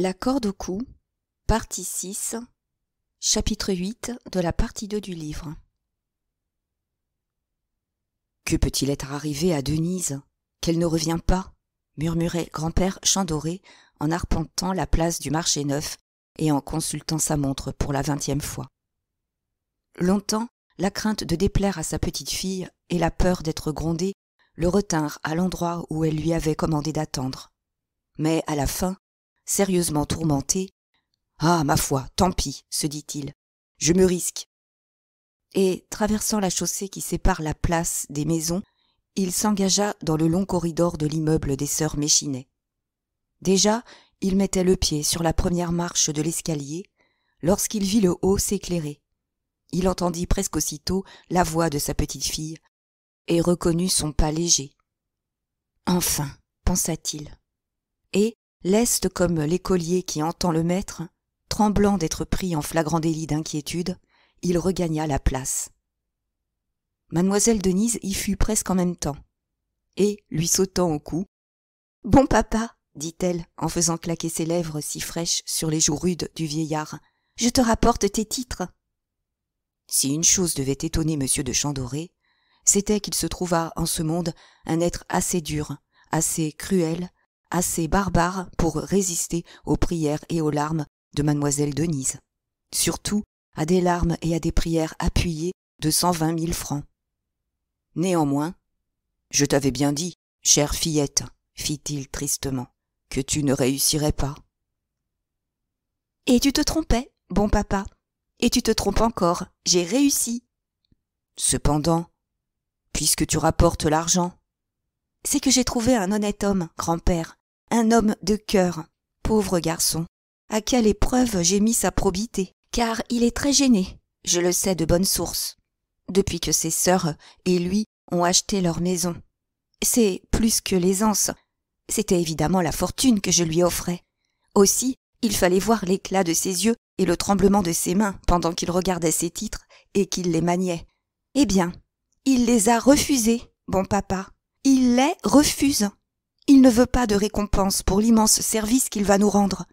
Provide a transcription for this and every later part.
La corde au cou, partie 6, chapitre 8 de la partie 2 du livre. Que peut-il être arrivé à Denise Qu'elle ne revient pas murmurait grand-père Chandoré en arpentant la place du marché neuf et en consultant sa montre pour la vingtième fois. Longtemps, la crainte de déplaire à sa petite fille et la peur d'être grondée le retinrent à l'endroit où elle lui avait commandé d'attendre. Mais à la fin, sérieusement tourmenté. Ah, ma foi, tant pis, se dit-il, je me risque. Et, traversant la chaussée qui sépare la place des maisons, il s'engagea dans le long corridor de l'immeuble des sœurs Méchinet. Déjà, il mettait le pied sur la première marche de l'escalier, lorsqu'il vit le haut s'éclairer. Il entendit presque aussitôt la voix de sa petite fille, et reconnut son pas léger. Enfin, pensa-t-il. Et, leste comme l'écolier qui entend le maître tremblant d'être pris en flagrant délit d'inquiétude il regagna la place mademoiselle denise y fut presque en même temps et lui sautant au cou bon papa dit-elle en faisant claquer ses lèvres si fraîches sur les joues rudes du vieillard je te rapporte tes titres si une chose devait étonner m de Chandoré, c'était qu'il se trouva en ce monde un être assez dur assez cruel assez barbare pour résister aux prières et aux larmes de mademoiselle Denise. Surtout à des larmes et à des prières appuyées de cent vingt mille francs. Néanmoins, je t'avais bien dit, chère fillette, fit-il tristement, que tu ne réussirais pas. Et tu te trompais, bon papa, et tu te trompes encore, j'ai réussi. Cependant, puisque tu rapportes l'argent, c'est que j'ai trouvé un honnête homme, grand-père, un homme de cœur. Pauvre garçon. À quelle épreuve j'ai mis sa probité, car il est très gêné, je le sais de bonne source, depuis que ses sœurs et lui ont acheté leur maison. C'est plus que l'aisance. C'était évidemment la fortune que je lui offrais. Aussi, il fallait voir l'éclat de ses yeux et le tremblement de ses mains pendant qu'il regardait ses titres et qu'il les maniait. Eh bien, il les a refusés, bon papa. Il les refuse. Il ne veut pas de récompense pour l'immense service qu'il va nous rendre.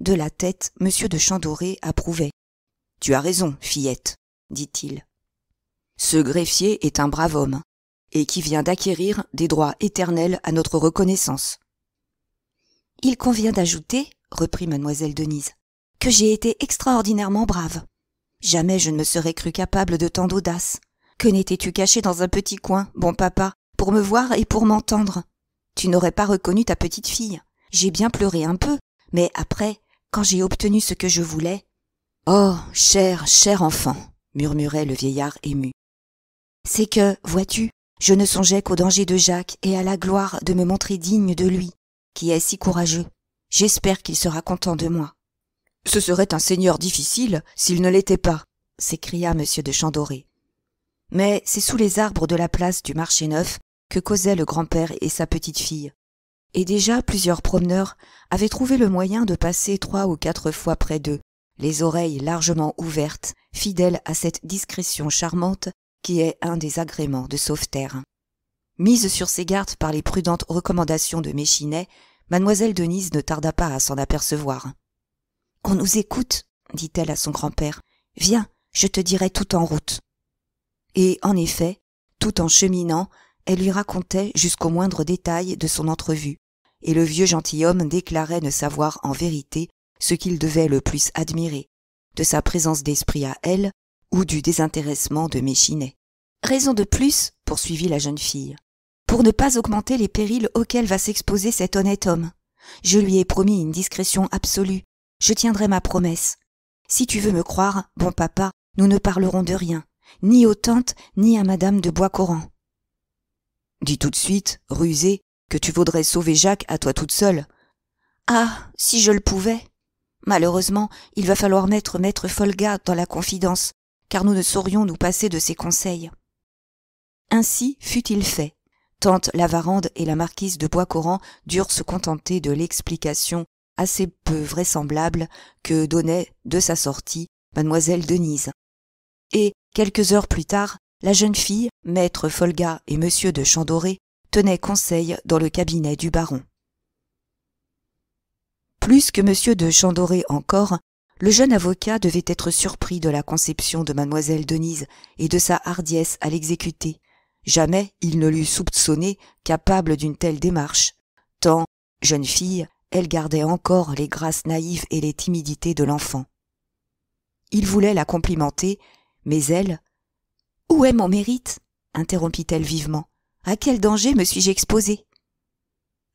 De la tête, M. de Chandoré approuvait. Tu as raison, fillette, dit-il. Ce greffier est un brave homme, et qui vient d'acquérir des droits éternels à notre reconnaissance. Il convient d'ajouter, reprit mademoiselle Denise, que j'ai été extraordinairement brave. Jamais je ne me serais cru capable de tant d'audace. Que n'étais-tu caché dans un petit coin, bon papa, pour me voir et pour m'entendre tu n'aurais pas reconnu ta petite fille. J'ai bien pleuré un peu, mais après, quand j'ai obtenu ce que je voulais. Oh. Cher, cher enfant. murmurait le vieillard ému. C'est que, vois tu, je ne songeais qu'au danger de Jacques et à la gloire de me montrer digne de lui, qui est si courageux. J'espère qu'il sera content de moi. Ce serait un seigneur difficile s'il ne l'était pas, s'écria M. de Chandoré. Mais c'est sous les arbres de la place du marché neuf que causaient le grand-père et sa petite-fille. Et déjà plusieurs promeneurs avaient trouvé le moyen de passer trois ou quatre fois près d'eux, les oreilles largement ouvertes, fidèles à cette discrétion charmante qui est un des agréments de Sauveterre. Mise sur ses gardes par les prudentes recommandations de Méchinet, mademoiselle Denise ne tarda pas à s'en apercevoir. On nous écoute, dit-elle à son grand-père. Viens, je te dirai tout en route. Et en effet, tout en cheminant, elle lui racontait jusqu'au moindre détail de son entrevue, et le vieux gentilhomme déclarait ne savoir en vérité ce qu'il devait le plus admirer, de sa présence d'esprit à elle ou du désintéressement de Méchinet. Raison de plus, poursuivit la jeune fille, pour ne pas augmenter les périls auxquels va s'exposer cet honnête homme. Je lui ai promis une discrétion absolue. Je tiendrai ma promesse. Si tu veux me croire, bon papa, nous ne parlerons de rien, ni aux tantes, ni à madame de Boiscoran. Dis tout de suite, rusé, que tu voudrais sauver Jacques à toi toute seule. Ah. Si je le pouvais. Malheureusement, il va falloir mettre maître Folga dans la confidence, car nous ne saurions nous passer de ses conseils. Ainsi fut-il fait. Tante Lavarande et la marquise de Boiscoran durent se contenter de l'explication assez peu vraisemblable que donnait de sa sortie mademoiselle Denise. Et, quelques heures plus tard, la jeune fille, maître Folga et monsieur de Chandoré tenaient conseil dans le cabinet du baron. Plus que monsieur de Chandoré encore, le jeune avocat devait être surpris de la conception de mademoiselle Denise et de sa hardiesse à l'exécuter. Jamais il ne l'eût soupçonné capable d'une telle démarche. Tant, jeune fille, elle gardait encore les grâces naïves et les timidités de l'enfant. Il voulait la complimenter, mais elle, où est mon mérite interrompit-elle vivement. À quel danger me suis-je exposée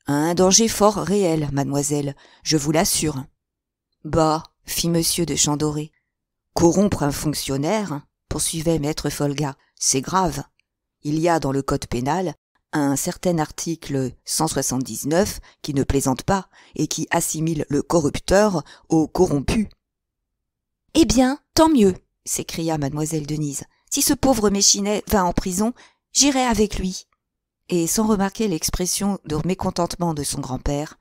À un danger fort réel, mademoiselle, je vous l'assure. Bah, fit monsieur de Chandoré. Corrompre un fonctionnaire, poursuivait maître Folga, c'est grave. Il y a dans le code pénal un certain article 179 qui ne plaisante pas et qui assimile le corrupteur au corrompu. Eh bien, tant mieux, s'écria mademoiselle Denise. Si ce pauvre Méchinet va en prison, j'irai avec lui. Et sans remarquer l'expression de mécontentement de son grand-père,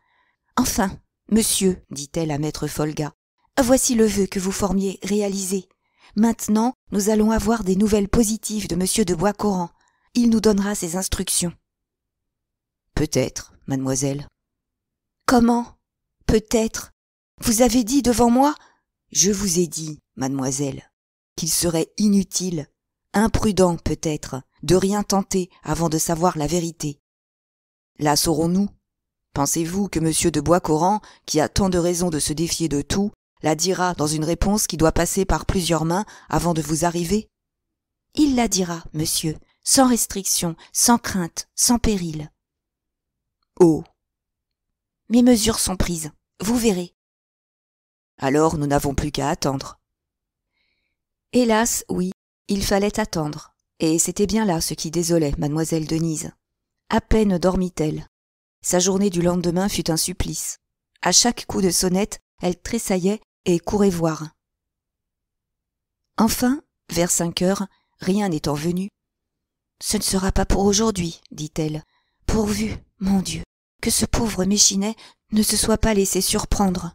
Enfin, monsieur, dit-elle à maître Folga, voici le vœu que vous formiez réalisé. Maintenant, nous allons avoir des nouvelles positives de monsieur de bois Boiscoran. Il nous donnera ses instructions. Peut-être, mademoiselle. Comment Peut-être. Vous avez dit devant moi Je vous ai dit, mademoiselle, qu'il serait inutile imprudent peut-être, de rien tenter avant de savoir la vérité. La saurons-nous Pensez-vous que M. de Boiscoran, qui a tant de raisons de se défier de tout, la dira dans une réponse qui doit passer par plusieurs mains avant de vous arriver Il la dira, monsieur, sans restriction, sans crainte, sans péril. Oh Mes mesures sont prises, vous verrez. Alors nous n'avons plus qu'à attendre. Hélas, oui, il fallait attendre, et c'était bien là ce qui désolait mademoiselle Denise. À peine dormit-elle. Sa journée du lendemain fut un supplice. À chaque coup de sonnette, elle tressaillait et courait voir. Enfin, vers cinq heures, rien n'étant venu, ce ne sera pas pour aujourd'hui, dit-elle. Pourvu, mon Dieu, que ce pauvre Méchinet ne se soit pas laissé surprendre.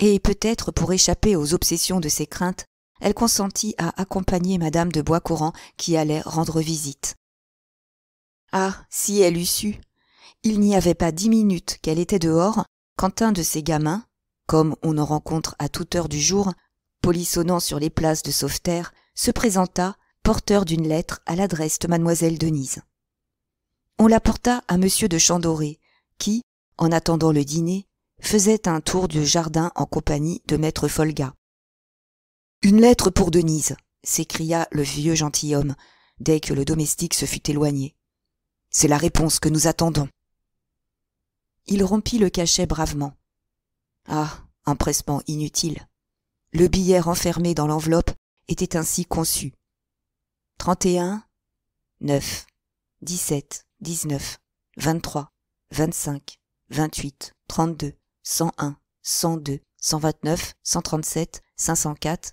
Et peut-être pour échapper aux obsessions de ses craintes, elle consentit à accompagner madame de Boiscourant qui allait rendre visite. Ah, si elle eût su Il n'y avait pas dix minutes qu'elle était dehors quand un de ces gamins, comme on en rencontre à toute heure du jour, polissonnant sur les places de sauveterre, se présenta, porteur d'une lettre à l'adresse de mademoiselle Denise. On la porta à monsieur de Chandoré, qui, en attendant le dîner, faisait un tour du jardin en compagnie de maître Folga. Une lettre pour Denise, s'écria le vieux gentilhomme, dès que le domestique se fut éloigné. C'est la réponse que nous attendons. Il rompit le cachet bravement. Ah. Empressement inutile. Le billet enfermé dans l'enveloppe était ainsi conçu. Trente neuf, neuf, dix dix sept, vingt vingt vingt trois, cinq, huit, 31, 9, cent 19, cent 25, 28, 32, 101, 102, 129, 137, quatre.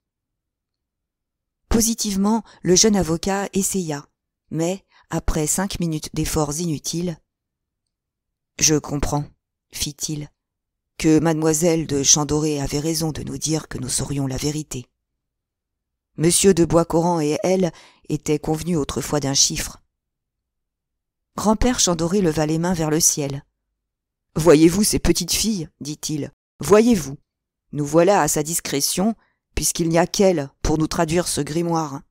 Positivement, le jeune avocat essaya, mais, après cinq minutes d'efforts inutiles, Je comprends, fit-il, que mademoiselle de Chandoré avait raison de nous dire que nous saurions la vérité. Monsieur de Boiscoran et elle étaient convenus autrefois d'un chiffre. Grand-père Chandoré leva les mains vers le ciel. Voyez-vous ces petites filles, dit-il, voyez-vous. Nous voilà à sa discrétion puisqu'il n'y a qu'elle pour nous traduire ce grimoire.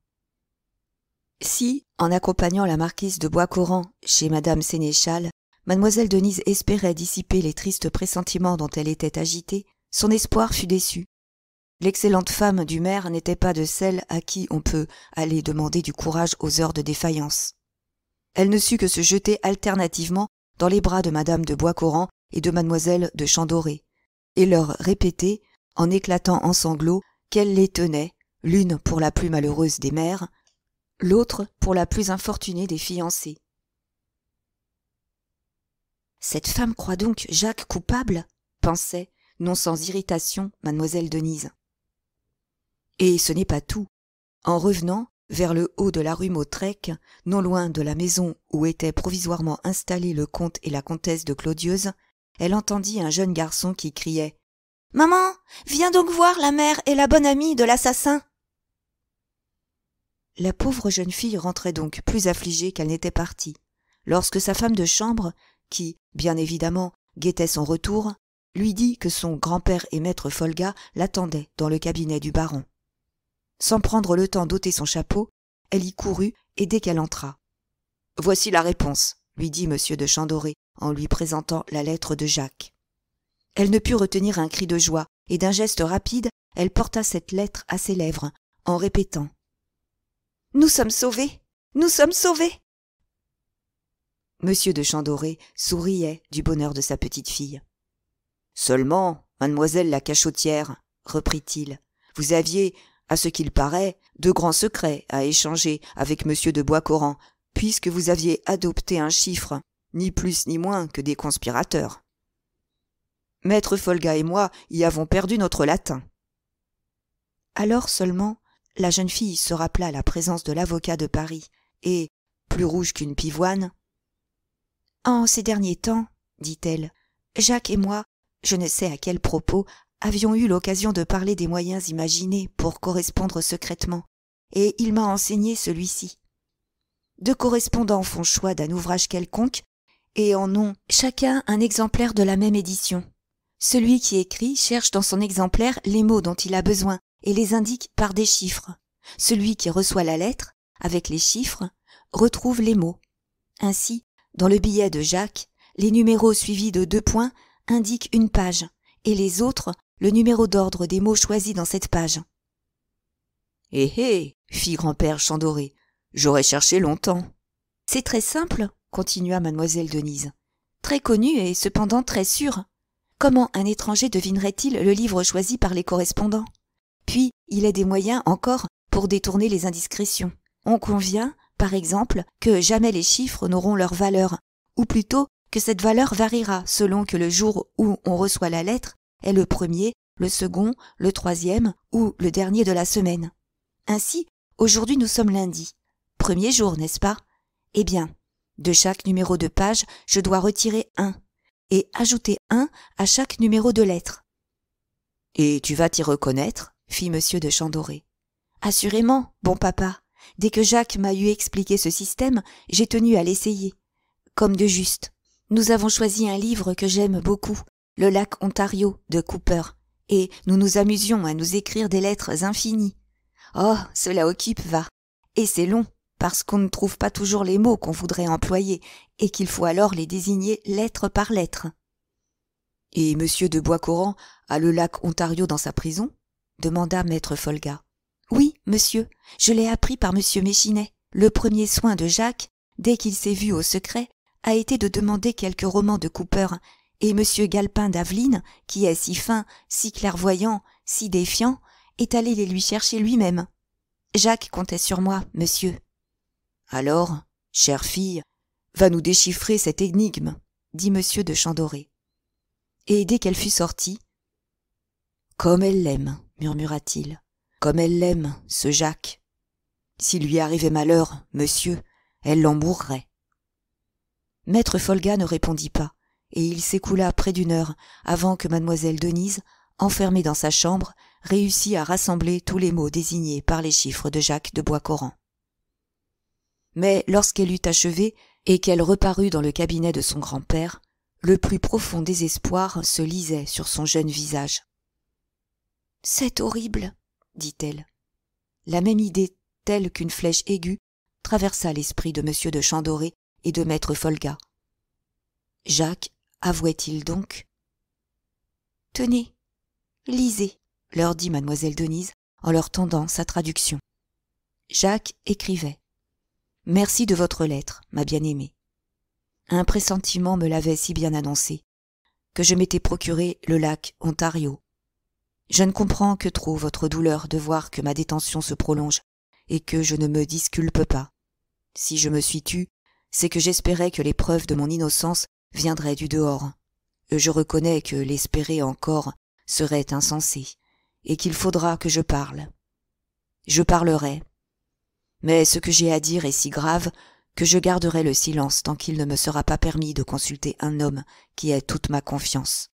Si, en accompagnant la marquise de Bois-Coran chez madame Sénéchal, mademoiselle Denise espérait dissiper les tristes pressentiments dont elle était agitée, son espoir fut déçu. L'excellente femme du maire n'était pas de celle à qui on peut aller demander du courage aux heures de défaillance. Elle ne sut que se jeter alternativement dans les bras de madame de Bois-Coran et de mademoiselle de Chandoré, et leur répéter, en éclatant en sanglots, qu'elle les tenait, l'une pour la plus malheureuse des mères, l'autre pour la plus infortunée des fiancées. Cette femme croit donc Jacques coupable pensait, non sans irritation, mademoiselle Denise. Et ce n'est pas tout. En revenant, vers le haut de la rue Mautrec, non loin de la maison où étaient provisoirement installés le comte et la comtesse de Claudieuse, elle entendit un jeune garçon qui criait Maman, viens donc voir la mère et la bonne amie de l'assassin. La pauvre jeune fille rentrait donc plus affligée qu'elle n'était partie, lorsque sa femme de chambre, qui, bien évidemment, guettait son retour, lui dit que son grand-père et maître Folga l'attendaient dans le cabinet du baron. Sans prendre le temps d'ôter son chapeau, elle y courut et dès qu'elle entra. Voici la réponse, lui dit M. de Chandoré en lui présentant la lettre de Jacques. Elle ne put retenir un cri de joie, et d'un geste rapide, elle porta cette lettre à ses lèvres, en répétant Nous sommes sauvés Nous sommes sauvés Monsieur de Chandoré souriait du bonheur de sa petite fille. Seulement, mademoiselle la cachotière, reprit-il, vous aviez, à ce qu'il paraît, de grands secrets à échanger avec monsieur de Boiscoran, puisque vous aviez adopté un chiffre, ni plus ni moins que des conspirateurs. Maître Folga et moi y avons perdu notre latin. Alors seulement, la jeune fille se rappela la présence de l'avocat de Paris, et, plus rouge qu'une pivoine, En ces derniers temps, dit-elle, Jacques et moi, je ne sais à quel propos, avions eu l'occasion de parler des moyens imaginés pour correspondre secrètement, et il m'a enseigné celui-ci. Deux correspondants font choix d'un ouvrage quelconque, et en ont chacun un exemplaire de la même édition. Celui qui écrit cherche dans son exemplaire les mots dont il a besoin et les indique par des chiffres. Celui qui reçoit la lettre, avec les chiffres, retrouve les mots. Ainsi, dans le billet de Jacques, les numéros suivis de deux points indiquent une page et les autres le numéro d'ordre des mots choisis dans cette page. Eh eh, fit grand-père Chandoré, j'aurais cherché longtemps. C'est très simple, continua mademoiselle Denise. Très connu et cependant très sûr. Comment un étranger devinerait-il le livre choisi par les correspondants Puis, il est des moyens encore pour détourner les indiscrétions. On convient, par exemple, que jamais les chiffres n'auront leur valeur, ou plutôt que cette valeur variera selon que le jour où on reçoit la lettre est le premier, le second, le troisième ou le dernier de la semaine. Ainsi, aujourd'hui nous sommes lundi. Premier jour, n'est-ce pas Eh bien, de chaque numéro de page, je dois retirer un et ajouter un à chaque numéro de lettre. Et tu vas t'y reconnaître, fit monsieur de Chandoré. Assurément, bon papa. Dès que Jacques m'a eu expliqué ce système, j'ai tenu à l'essayer. Comme de juste. Nous avons choisi un livre que j'aime beaucoup, Le lac Ontario de Cooper, et nous nous amusions à nous écrire des lettres infinies. Oh, cela occupe, va. Et c'est long, parce qu'on ne trouve pas toujours les mots qu'on voudrait employer, et qu'il faut alors les désigner lettre par lettre. Et monsieur de Boiscoran a le lac Ontario dans sa prison? demanda maître Folga. Oui, monsieur, je l'ai appris par monsieur Méchinet. Le premier soin de Jacques, dès qu'il s'est vu au secret, a été de demander quelques romans de Cooper, et monsieur Galpin d'Aveline, qui est si fin, si clairvoyant, si défiant, est allé les lui chercher lui-même. Jacques comptait sur moi, monsieur alors chère fille va nous déchiffrer cette énigme dit m de chandoré et dès qu'elle fut sortie comme elle l'aime murmura-t-il comme elle l'aime ce jacques s'il lui arrivait malheur monsieur elle l'embourrerait maître folga ne répondit pas et il s'écoula près d'une heure avant que mademoiselle denise enfermée dans sa chambre réussît à rassembler tous les mots désignés par les chiffres de jacques de mais lorsqu'elle eut achevé et qu'elle reparut dans le cabinet de son grand-père, le plus profond désespoir se lisait sur son jeune visage. C'est horrible, dit-elle. La même idée, telle qu'une flèche aiguë, traversa l'esprit de M. de Chandoré et de maître Folga. Jacques avouait-il donc Tenez, lisez, leur dit mademoiselle Denise en leur tendant sa traduction. Jacques écrivait. Merci de votre lettre, ma bien-aimée. Un pressentiment me l'avait si bien annoncé que je m'étais procuré le lac Ontario. Je ne comprends que trop votre douleur de voir que ma détention se prolonge et que je ne me disculpe pas. Si je me suis tue, c'est que j'espérais que les preuves de mon innocence viendraient du dehors. Je reconnais que l'espérer encore serait insensé, et qu'il faudra que je parle. Je parlerai, mais ce que j'ai à dire est si grave que je garderai le silence tant qu'il ne me sera pas permis de consulter un homme qui ait toute ma confiance.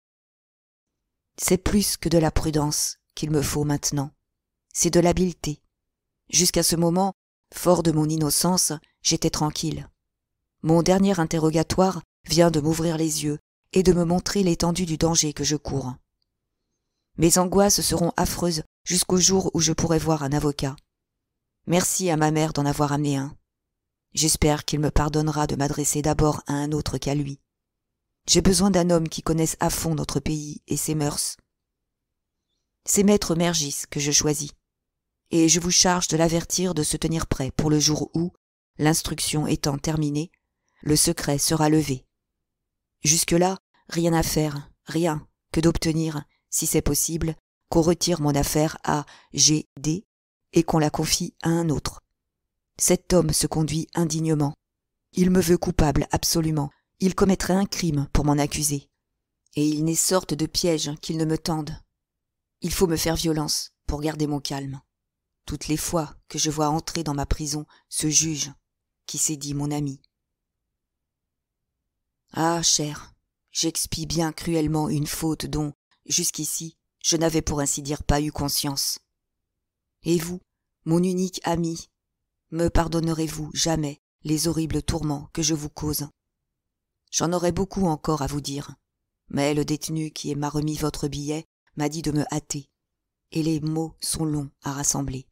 C'est plus que de la prudence qu'il me faut maintenant, c'est de l'habileté. Jusqu'à ce moment, fort de mon innocence, j'étais tranquille. Mon dernier interrogatoire vient de m'ouvrir les yeux et de me montrer l'étendue du danger que je cours. Mes angoisses seront affreuses jusqu'au jour où je pourrai voir un avocat. Merci à ma mère d'en avoir amené un. J'espère qu'il me pardonnera de m'adresser d'abord à un autre qu'à lui. J'ai besoin d'un homme qui connaisse à fond notre pays et ses mœurs. C'est maître Mergis que je choisis, et je vous charge de l'avertir de se tenir prêt pour le jour où, l'instruction étant terminée, le secret sera levé. Jusque-là, rien à faire, rien que d'obtenir, si c'est possible, qu'on retire mon affaire à G.D et qu'on la confie à un autre. Cet homme se conduit indignement. Il me veut coupable absolument. Il commettrait un crime pour m'en accuser. Et il n'est sorte de piège qu'il ne me tende. Il faut me faire violence pour garder mon calme. Toutes les fois que je vois entrer dans ma prison ce juge qui s'est dit mon ami. Ah, cher, j'expie bien cruellement une faute dont, jusqu'ici, je n'avais pour ainsi dire pas eu conscience. Et vous, mon unique ami, me pardonnerez-vous jamais les horribles tourments que je vous cause J'en aurai beaucoup encore à vous dire, mais le détenu qui m'a remis votre billet m'a dit de me hâter, et les mots sont longs à rassembler.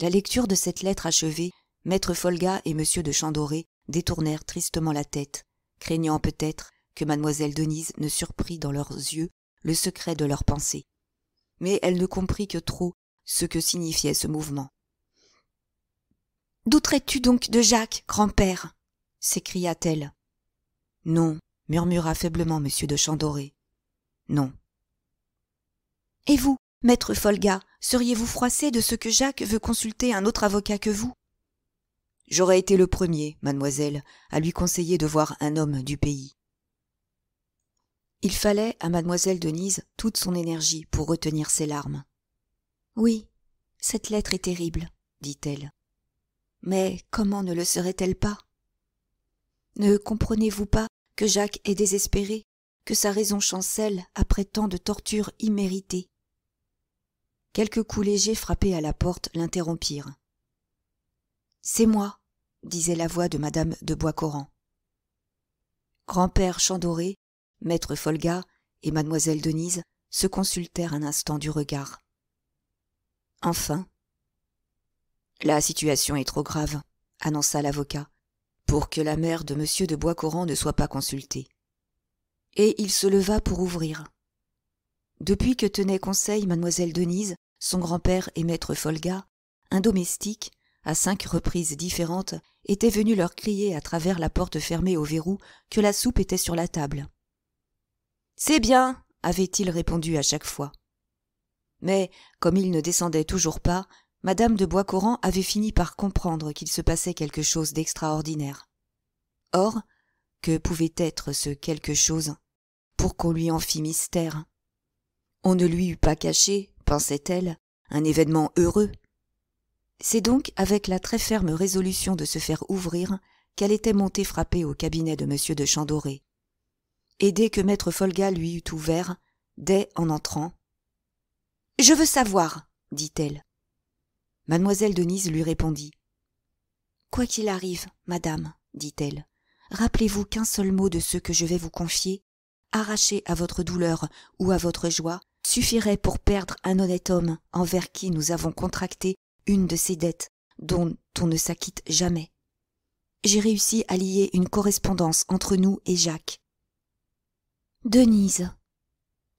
La lecture de cette lettre achevée, maître Folga et monsieur de Chandoré détournèrent tristement la tête, craignant peut-être que mademoiselle Denise ne surprît dans leurs yeux le secret de leurs pensées mais elle ne comprit que trop ce que signifiait ce mouvement. Douterais-tu donc de Jacques, grand-père s'écria-t-elle. Non, murmura faiblement M. de Chandoré. Non. Et vous, maître Folga, seriez-vous froissé de ce que Jacques veut consulter un autre avocat que vous J'aurais été le premier, mademoiselle, à lui conseiller de voir un homme du pays. Il fallait à mademoiselle Denise toute son énergie pour retenir ses larmes. Oui, cette lettre est terrible, dit-elle. Mais comment ne le serait-elle pas Ne comprenez-vous pas que Jacques est désespéré, que sa raison chancelle après tant de tortures imméritées Quelques coups légers frappés à la porte l'interrompirent. C'est moi, disait la voix de madame de Boiscoran. Grand-père Chandoré maître Folga et mademoiselle Denise se consultèrent un instant du regard. Enfin, la situation est trop grave, annonça l'avocat, pour que la mère de M. de Boiscoran ne soit pas consultée. Et il se leva pour ouvrir. Depuis que tenait conseil mademoiselle Denise, son grand-père et maître Folga, un domestique, à cinq reprises différentes, était venu leur crier à travers la porte fermée au verrou que la soupe était sur la table. C'est bien, avait-il répondu à chaque fois. Mais, comme il ne descendait toujours pas, madame de Boiscourant avait fini par comprendre qu'il se passait quelque chose d'extraordinaire. Or, que pouvait être ce quelque chose pour qu'on lui en fît mystère On ne lui eût pas caché, pensait-elle, un événement heureux. C'est donc avec la très ferme résolution de se faire ouvrir qu'elle était montée frapper au cabinet de M. de Chandoré, et dès que maître Folga lui eut ouvert, dès en entrant Je veux savoir, dit-elle. Mademoiselle Denise lui répondit Quoi qu'il arrive, madame, dit-elle, rappelez-vous qu'un seul mot de ce que je vais vous confier, arraché à votre douleur ou à votre joie, suffirait pour perdre un honnête homme envers qui nous avons contracté une de ces dettes dont on ne s'acquitte jamais. J'ai réussi à lier une correspondance entre nous et Jacques, Denise.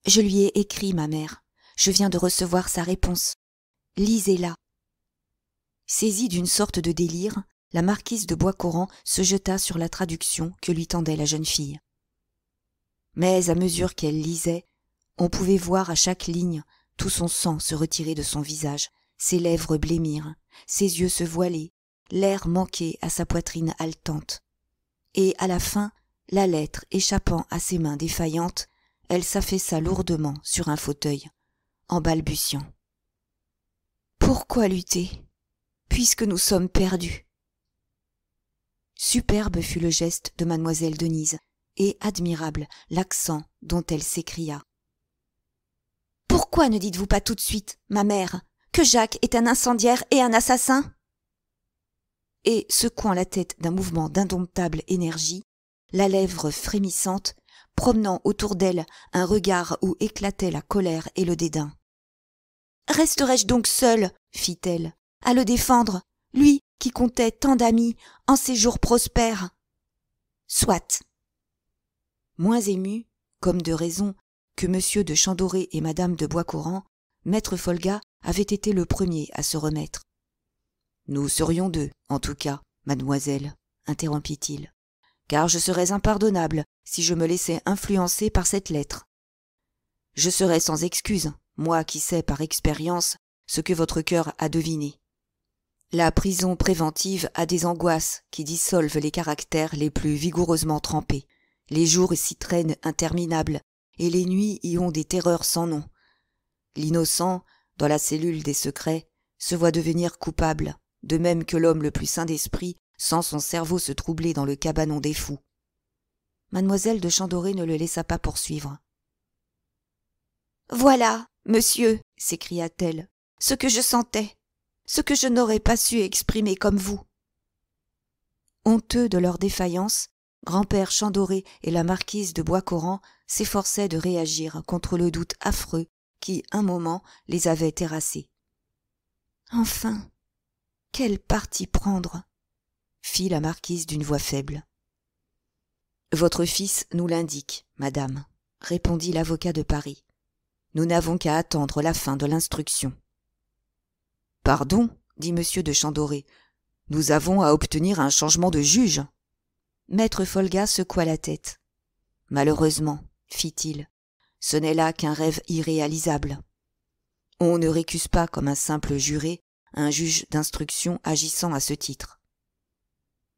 Je lui ai écrit, ma mère. Je viens de recevoir sa réponse. Lisez-la. Saisie d'une sorte de délire, la marquise de Boiscoran se jeta sur la traduction que lui tendait la jeune fille. Mais à mesure qu'elle lisait, on pouvait voir à chaque ligne tout son sang se retirer de son visage, ses lèvres blêmir, ses yeux se voiler, l'air manquer à sa poitrine haletante. Et à la fin, la lettre échappant à ses mains défaillantes, elle s'affaissa lourdement sur un fauteuil, en balbutiant. Pourquoi lutter, puisque nous sommes perdus Superbe fut le geste de mademoiselle Denise, et admirable l'accent dont elle s'écria. Pourquoi ne dites-vous pas tout de suite, ma mère, que Jacques est un incendiaire et un assassin Et secouant la tête d'un mouvement d'indomptable énergie, la lèvre frémissante, promenant autour d'elle un regard où éclataient la colère et le dédain. Resterai-je donc seule, fit-elle, à le défendre, lui qui comptait tant d'amis en ces jours prospères Soit. Moins ému, comme de raison, que M. de Chandoré et Madame de Boiscourant, Maître Folga avait été le premier à se remettre. Nous serions deux, en tout cas, mademoiselle, interrompit-il car je serais impardonnable si je me laissais influencer par cette lettre. Je serais sans excuse, moi qui sais par expérience ce que votre cœur a deviné. La prison préventive a des angoisses qui dissolvent les caractères les plus vigoureusement trempés. Les jours s'y traînent interminables, et les nuits y ont des terreurs sans nom. L'innocent, dans la cellule des secrets, se voit devenir coupable, de même que l'homme le plus saint d'esprit sans son cerveau se troubler dans le cabanon des fous. Mademoiselle de Chandoré ne le laissa pas poursuivre. Voilà, monsieur, s'écria-t-elle, ce que je sentais, ce que je n'aurais pas su exprimer comme vous. Honteux de leur défaillance, grand-père Chandoré et la marquise de Boiscoran s'efforçaient de réagir contre le doute affreux qui, un moment, les avait terrassés. Enfin, quel parti prendre fit la marquise d'une voix faible votre fils nous l'indique madame répondit l'avocat de paris nous n'avons qu'à attendre la fin de l'instruction pardon dit m de chandoré nous avons à obtenir un changement de juge maître Folga secoua la tête malheureusement fit-il ce n'est là qu'un rêve irréalisable on ne récuse pas comme un simple juré un juge d'instruction agissant à ce titre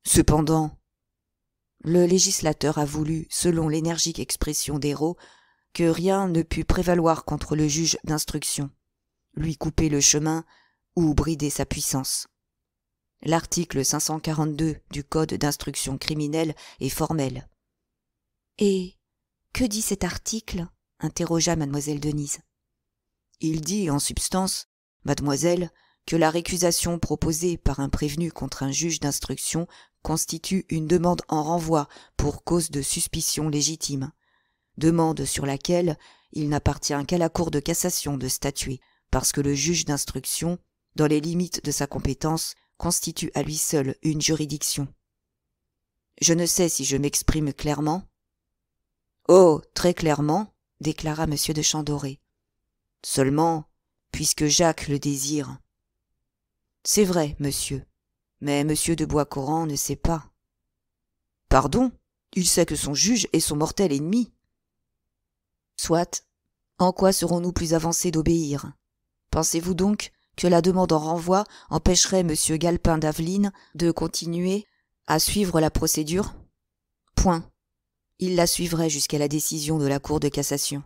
Cependant, le législateur a voulu, selon l'énergique expression d'Hérault, que rien ne pût prévaloir contre le juge d'instruction, lui couper le chemin ou brider sa puissance. L'article 542 du Code d'instruction criminelle est formel. Et que dit cet article interrogea mademoiselle Denise. Il dit, en substance, mademoiselle, que la récusation proposée par un prévenu contre un juge d'instruction constitue une demande en renvoi pour cause de suspicion légitime, demande sur laquelle il n'appartient qu'à la Cour de cassation de statuer, parce que le juge d'instruction, dans les limites de sa compétence, constitue à lui seul une juridiction. Je ne sais si je m'exprime clairement. Oh, très clairement, déclara M. de Chandoré. Seulement, puisque Jacques le désire. C'est vrai, monsieur, mais M. de Boiscoran ne sait pas. Pardon Il sait que son juge est son mortel ennemi. Soit. En quoi serons-nous plus avancés d'obéir Pensez-vous donc que la demande en renvoi empêcherait M. Galpin d'Aveline de continuer à suivre la procédure Point. Il la suivrait jusqu'à la décision de la Cour de cassation.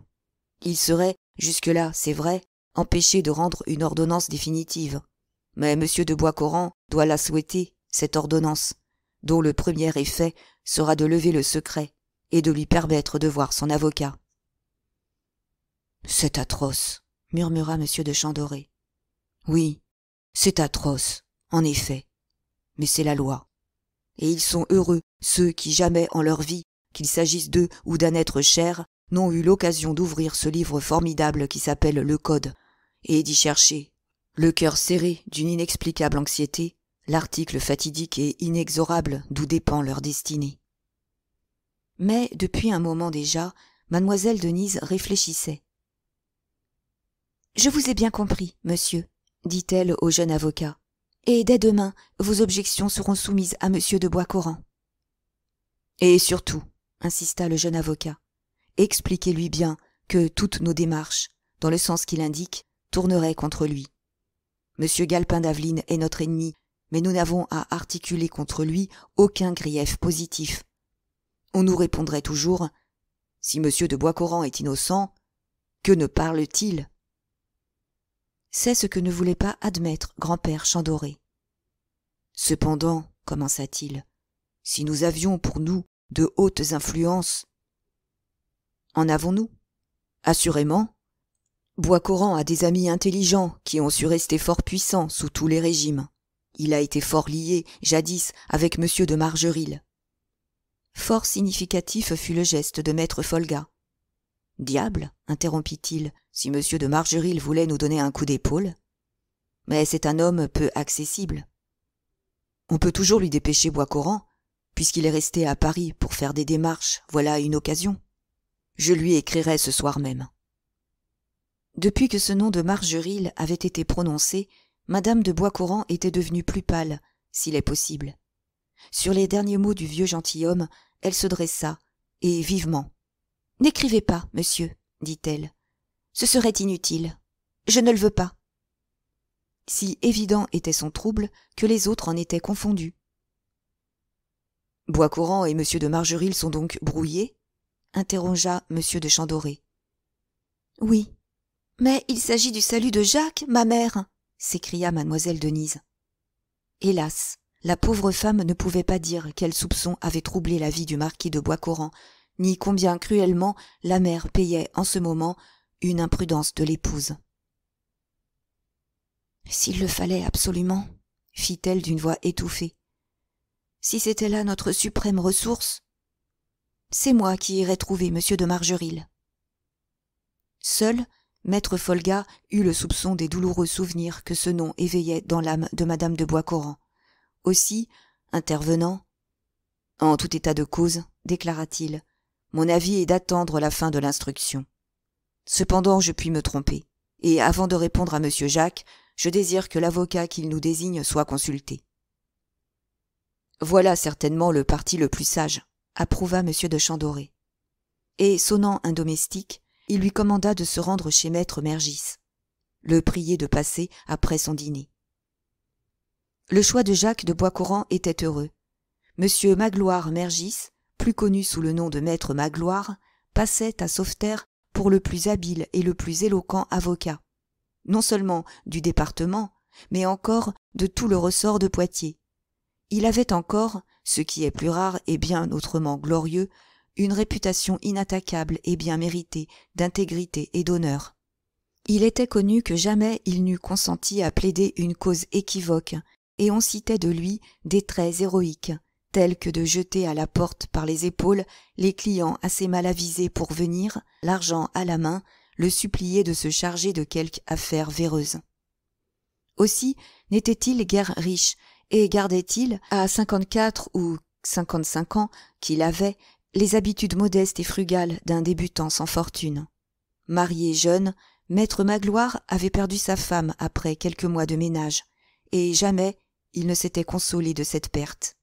Il serait, jusque-là, c'est vrai, empêché de rendre une ordonnance définitive. Mais M. de doit la souhaiter, cette ordonnance, dont le premier effet sera de lever le secret et de lui permettre de voir son avocat. C'est atroce, murmura M. de Chandoré. Oui, c'est atroce, en effet, mais c'est la loi. Et ils sont heureux, ceux qui jamais en leur vie, qu'il s'agisse d'eux ou d'un être cher, n'ont eu l'occasion d'ouvrir ce livre formidable qui s'appelle le Code, et d'y chercher, le cœur serré d'une inexplicable anxiété, l'article fatidique et inexorable d'où dépend leur destinée. Mais depuis un moment déjà, mademoiselle Denise réfléchissait. Je vous ai bien compris, monsieur, dit-elle au jeune avocat, et dès demain vos objections seront soumises à monsieur de Boiscoran. Et surtout, insista le jeune avocat, expliquez-lui bien que toutes nos démarches, dans le sens qu'il indique, tourneraient contre lui. Monsieur Galpin d'Aveline est notre ennemi mais nous n'avons à articuler contre lui aucun grief positif. On nous répondrait toujours Si M. de Boiscoran est innocent, que ne parle-t-il C'est ce que ne voulait pas admettre grand-père Chandoré. Cependant, commença-t-il, si nous avions pour nous de hautes influences, en avons-nous Assurément. Boiscoran a des amis intelligents qui ont su rester fort puissants sous tous les régimes. Il a été fort lié, jadis, avec monsieur de Margeril. Fort significatif fut le geste de maître Folga. Diable, interrompit-il, si monsieur de Margeril voulait nous donner un coup d'épaule. Mais c'est un homme peu accessible. On peut toujours lui dépêcher Boiscoran, puisqu'il est resté à Paris pour faire des démarches, voilà une occasion. Je lui écrirai ce soir même. Depuis que ce nom de Margeril avait été prononcé, Madame de Boiscourant était devenue plus pâle, s'il est possible. Sur les derniers mots du vieux gentilhomme, elle se dressa, et vivement. N'écrivez pas, monsieur, dit-elle. Ce serait inutile. Je ne le veux pas. Si évident était son trouble que les autres en étaient confondus. Boiscourant et monsieur de Margeril sont donc brouillés interrogea monsieur de Chandoré. Oui, mais il s'agit du salut de Jacques, ma mère, s'écria mademoiselle denise hélas la pauvre femme ne pouvait pas dire quels soupçons avaient troublé la vie du marquis de Boiscoran, ni combien cruellement la mère payait en ce moment une imprudence de l'épouse s'il le fallait absolument fit-elle d'une voix étouffée si c'était là notre suprême ressource c'est moi qui irais trouver m de margeril Seul maître folga eut le soupçon des douloureux souvenirs que ce nom éveillait dans l'âme de Madame de Bois-Coran. aussi intervenant en tout état de cause déclara-t-il mon avis est d'attendre la fin de l'instruction cependant je puis me tromper et avant de répondre à Monsieur jacques je désire que l'avocat qu'il nous désigne soit consulté voilà certainement le parti le plus sage approuva m de chandoré et sonnant un domestique il lui commanda de se rendre chez maître mergis le prier de passer après son dîner le choix de jacques de Boiscourant était heureux m magloire mergis plus connu sous le nom de maître magloire passait à sauveterre pour le plus habile et le plus éloquent avocat non seulement du département mais encore de tout le ressort de poitiers il avait encore ce qui est plus rare et bien autrement glorieux une réputation inattaquable et bien méritée d'intégrité et d'honneur. Il était connu que jamais il n'eût consenti à plaider une cause équivoque, et on citait de lui des traits héroïques, tels que de jeter à la porte par les épaules les clients assez mal avisés pour venir, l'argent à la main, le supplier de se charger de quelque affaire véreuse. Aussi n'était-il guère riche, et gardait-il, à cinquante-quatre ou cinquante-cinq ans qu'il avait, les habitudes modestes et frugales d'un débutant sans fortune. Marié jeune, maître Magloire avait perdu sa femme après quelques mois de ménage, et jamais il ne s'était consolé de cette perte.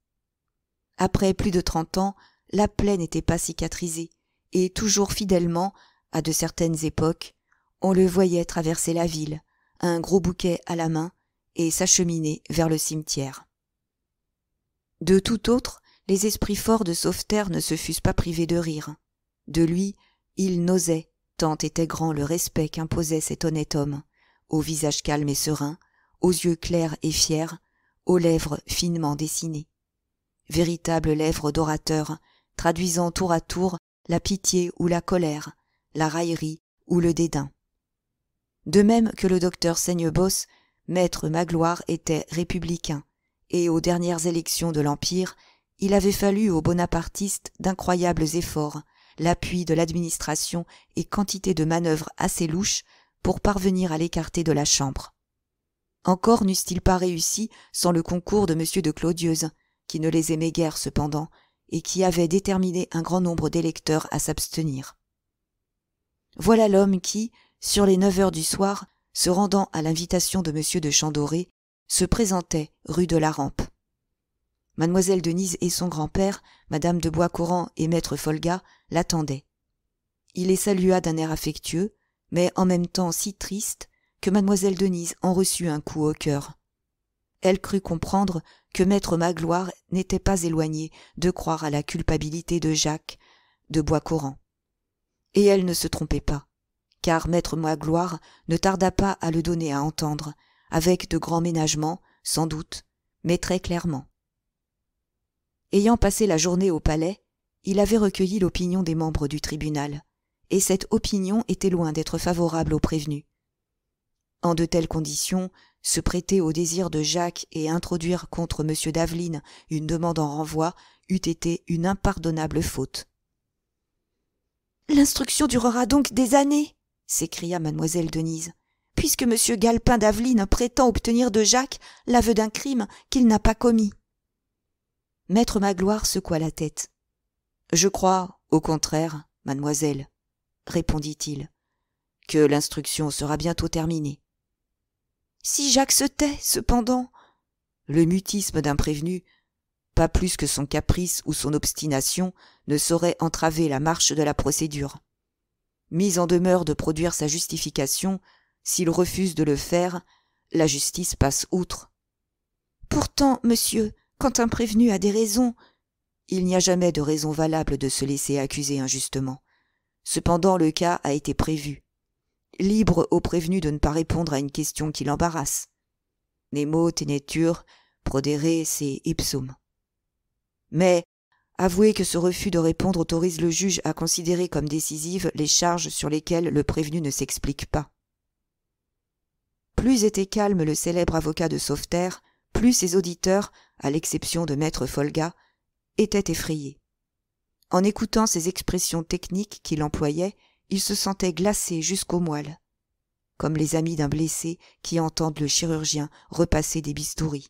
Après plus de trente ans, la plaie n'était pas cicatrisée, et toujours fidèlement, à de certaines époques, on le voyait traverser la ville, un gros bouquet à la main, et s'acheminer vers le cimetière. De tout autre, les esprits forts de Sauveterre ne se fussent pas privés de rire. De lui, il n'osait tant était grand le respect qu'imposait cet honnête homme, au visage calme et serein, aux yeux clairs et fiers, aux lèvres finement dessinées. Véritables lèvres d'orateur, traduisant tour à tour la pitié ou la colère, la raillerie ou le dédain. De même que le docteur Seignebosse, maître Magloire était républicain, et aux dernières élections de l'Empire, il avait fallu aux bonapartistes d'incroyables efforts, l'appui de l'administration et quantité de manœuvres assez louches pour parvenir à l'écarter de la chambre. Encore n'eussent-ils pas réussi sans le concours de M. de Claudieuse, qui ne les aimait guère cependant, et qui avait déterminé un grand nombre d'électeurs à s'abstenir. Voilà l'homme qui, sur les neuf heures du soir, se rendant à l'invitation de M. de Chandoré, se présentait rue de la Rampe. Mademoiselle Denise et son grand-père, Madame de Boiscoran et Maître Folga, l'attendaient. Il les salua d'un air affectueux, mais en même temps si triste que Mademoiselle Denise en reçut un coup au cœur. Elle crut comprendre que Maître Magloire n'était pas éloigné de croire à la culpabilité de Jacques de Boiscoran. Et elle ne se trompait pas, car Maître Magloire ne tarda pas à le donner à entendre, avec de grands ménagements, sans doute, mais très clairement ayant passé la journée au palais, il avait recueilli l'opinion des membres du tribunal, et cette opinion était loin d'être favorable au prévenu. En de telles conditions, se prêter au désir de Jacques et introduire contre M. Daveline une demande en renvoi eût été une impardonnable faute. L'instruction durera donc des années, s'écria mademoiselle Denise, puisque M. Galpin d'Aveline prétend obtenir de Jacques l'aveu d'un crime qu'il n'a pas commis. Maître Magloire secoua la tête. Je crois, au contraire, mademoiselle, répondit-il, que l'instruction sera bientôt terminée. Si Jacques se tait, cependant, le mutisme d'un prévenu, pas plus que son caprice ou son obstination, ne saurait entraver la marche de la procédure. Mis en demeure de produire sa justification, s'il refuse de le faire, la justice passe outre. Pourtant, monsieur, quand un prévenu a des raisons il n'y a jamais de raison valable de se laisser accuser injustement cependant le cas a été prévu libre au prévenu de ne pas répondre à une question qui l'embarrasse nemo tenetur prodere se ipsum mais avouez que ce refus de répondre autorise le juge à considérer comme décisives les charges sur lesquelles le prévenu ne s'explique pas plus était calme le célèbre avocat de sauveterre plus ses auditeurs à l'exception de maître Folga, était effrayé. En écoutant ces expressions techniques qu'il employait, il se sentait glacé jusqu'aux moelles, comme les amis d'un blessé qui entendent le chirurgien repasser des bistouris.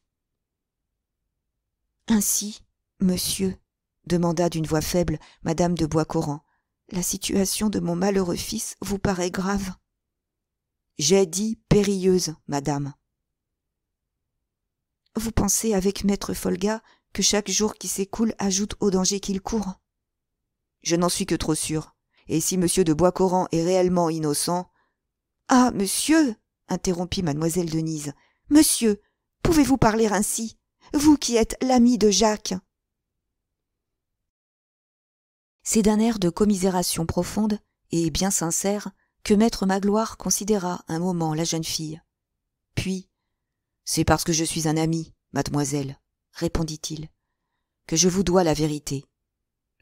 Ainsi, monsieur, demanda d'une voix faible madame de Boiscoran, la situation de mon malheureux fils vous paraît grave. J'ai dit périlleuse, madame, vous pensez avec maître Folga que chaque jour qui s'écoule ajoute au danger qu'il court Je n'en suis que trop sûr. Et si monsieur de Boiscoran est réellement innocent Ah, monsieur interrompit mademoiselle Denise. Monsieur, pouvez-vous parler ainsi Vous qui êtes l'ami de Jacques C'est d'un air de commisération profonde et bien sincère que maître Magloire considéra un moment la jeune fille. Puis, c'est parce que je suis un ami, mademoiselle, répondit-il, que je vous dois la vérité.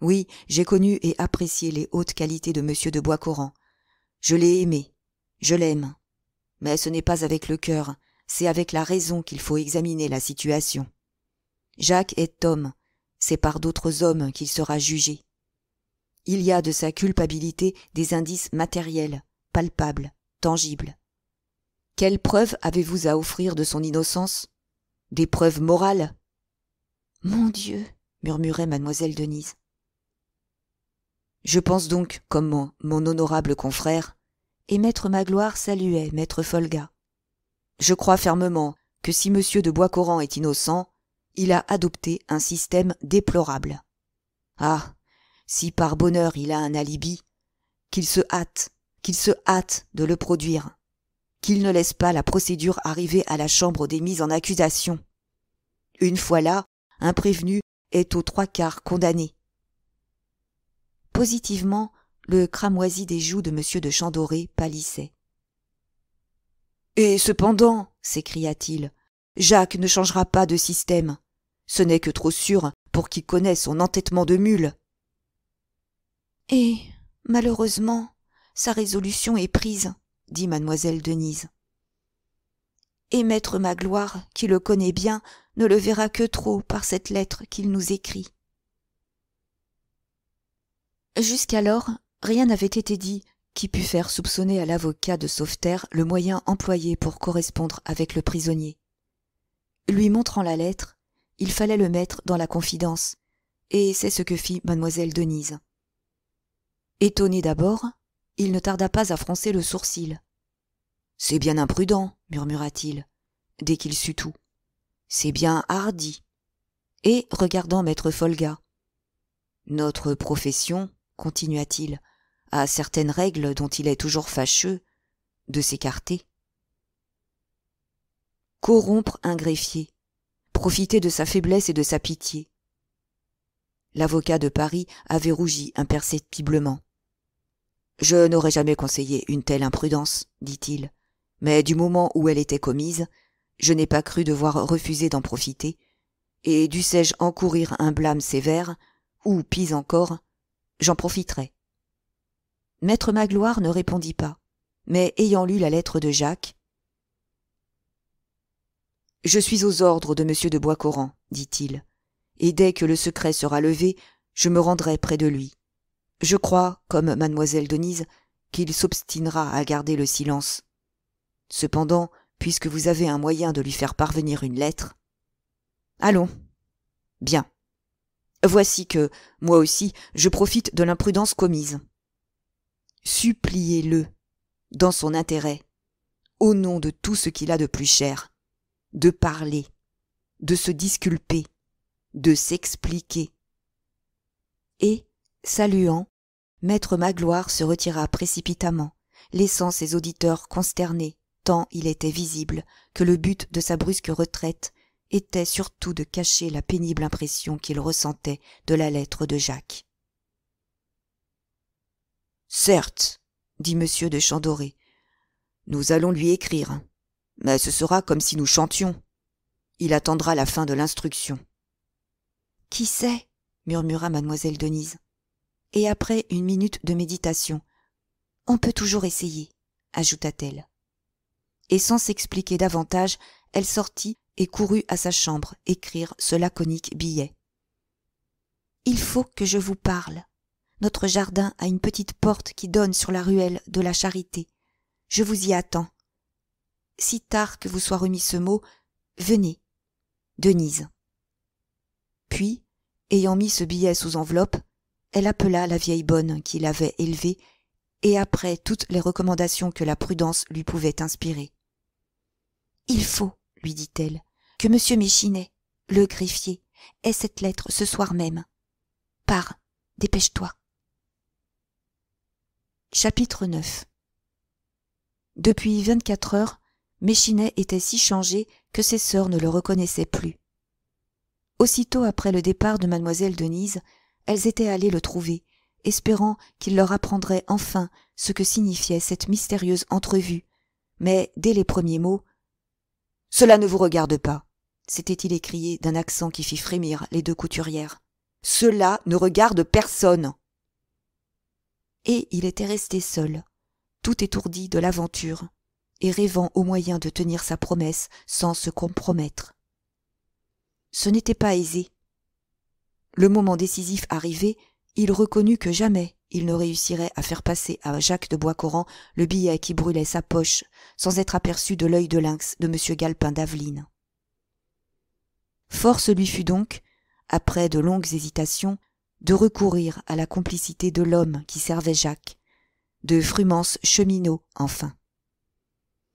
Oui, j'ai connu et apprécié les hautes qualités de monsieur de Boiscoran. Je l'ai aimé, je l'aime. Mais ce n'est pas avec le cœur, c'est avec la raison qu'il faut examiner la situation. Jacques est homme, c'est par d'autres hommes qu'il sera jugé. Il y a de sa culpabilité des indices matériels, palpables, tangibles. Quelles preuves avez-vous à offrir de son innocence Des preuves morales Mon Dieu murmurait mademoiselle Denise. Je pense donc, comme mon, honorable confrère, et maître Magloire saluait maître Folga. Je crois fermement que si monsieur de Boiscoran est innocent, il a adopté un système déplorable. Ah, si par bonheur il a un alibi, qu'il se hâte, qu'il se hâte de le produire qu'il ne laisse pas la procédure arriver à la chambre des mises en accusation. Une fois là, un prévenu est aux trois quarts condamné. Positivement, le cramoisi des joues de M. de Chandoré pâlissait. Et cependant, s'écria-t-il, Jacques ne changera pas de système. Ce n'est que trop sûr pour qui connaît son entêtement de mule. Et, malheureusement, sa résolution est prise dit mademoiselle Denise. Et maître Magloire, qui le connaît bien, ne le verra que trop par cette lettre qu'il nous écrit. Jusqu'alors, rien n'avait été dit qui pût faire soupçonner à l'avocat de Sauveterre le moyen employé pour correspondre avec le prisonnier. Lui montrant la lettre, il fallait le mettre dans la confidence, et c'est ce que fit mademoiselle Denise. Étonné d'abord, il ne tarda pas à froncer le sourcil, c'est bien imprudent murmura-t-il dès qu'il sut tout c'est bien hardi et regardant maître Folga, « notre profession continua-t-il a certaines règles dont il est toujours fâcheux de s'écarter corrompre un greffier profiter de sa faiblesse et de sa pitié l'avocat de paris avait rougi imperceptiblement je n'aurais jamais conseillé une telle imprudence dit-il mais du moment où elle était commise, je n'ai pas cru devoir refuser d'en profiter, et dussé-je encourir un blâme sévère, ou pis encore, j'en profiterai. Maître Magloire ne répondit pas, mais ayant lu la lettre de Jacques, Je suis aux ordres de monsieur de Boiscoran, dit-il, et dès que le secret sera levé, je me rendrai près de lui. Je crois, comme mademoiselle Denise, qu'il s'obstinera à garder le silence Cependant, puisque vous avez un moyen de lui faire parvenir une lettre. Allons. Bien. Voici que, moi aussi, je profite de l'imprudence commise. Suppliez-le, dans son intérêt, au nom de tout ce qu'il a de plus cher, de parler, de se disculper, de s'expliquer. Et, saluant, maître Magloire se retira précipitamment, laissant ses auditeurs consternés, tant il était visible que le but de sa brusque retraite était surtout de cacher la pénible impression qu'il ressentait de la lettre de jacques certes dit m de chandoré nous allons lui écrire mais ce sera comme si nous chantions il attendra la fin de l'instruction qui sait murmura mademoiselle denise et après une minute de méditation on peut toujours essayer ajouta-t-elle et sans s'expliquer davantage, elle sortit et courut à sa chambre écrire ce laconique billet. Il faut que je vous parle. Notre jardin a une petite porte qui donne sur la ruelle de la charité. Je vous y attends. Si tard que vous soit remis ce mot, venez. Denise. Puis, ayant mis ce billet sous enveloppe, elle appela la vieille bonne qui l'avait élevée, et après toutes les recommandations que la prudence lui pouvait inspirer il faut lui dit-elle que m méchinet le greffier ait cette lettre ce soir même pars dépêche-toi chapitre ix depuis vingt-quatre heures méchinet était si changé que ses sœurs ne le reconnaissaient plus aussitôt après le départ de Mademoiselle denise elles étaient allées le trouver espérant qu'il leur apprendrait enfin ce que signifiait cette mystérieuse entrevue mais dès les premiers mots cela ne vous regarde pas, s'était-il écrié d'un accent qui fit frémir les deux couturières. Cela ne regarde personne. Et il était resté seul, tout étourdi de l'aventure, et rêvant au moyen de tenir sa promesse sans se compromettre. Ce n'était pas aisé. Le moment décisif arrivé, il reconnut que jamais, il ne réussirait à faire passer à jacques de Boiscoran le billet qui brûlait sa poche sans être aperçu de l'œil de lynx de m galpin d'Aveline. force lui fut donc après de longues hésitations de recourir à la complicité de l'homme qui servait jacques de frumence cheminot enfin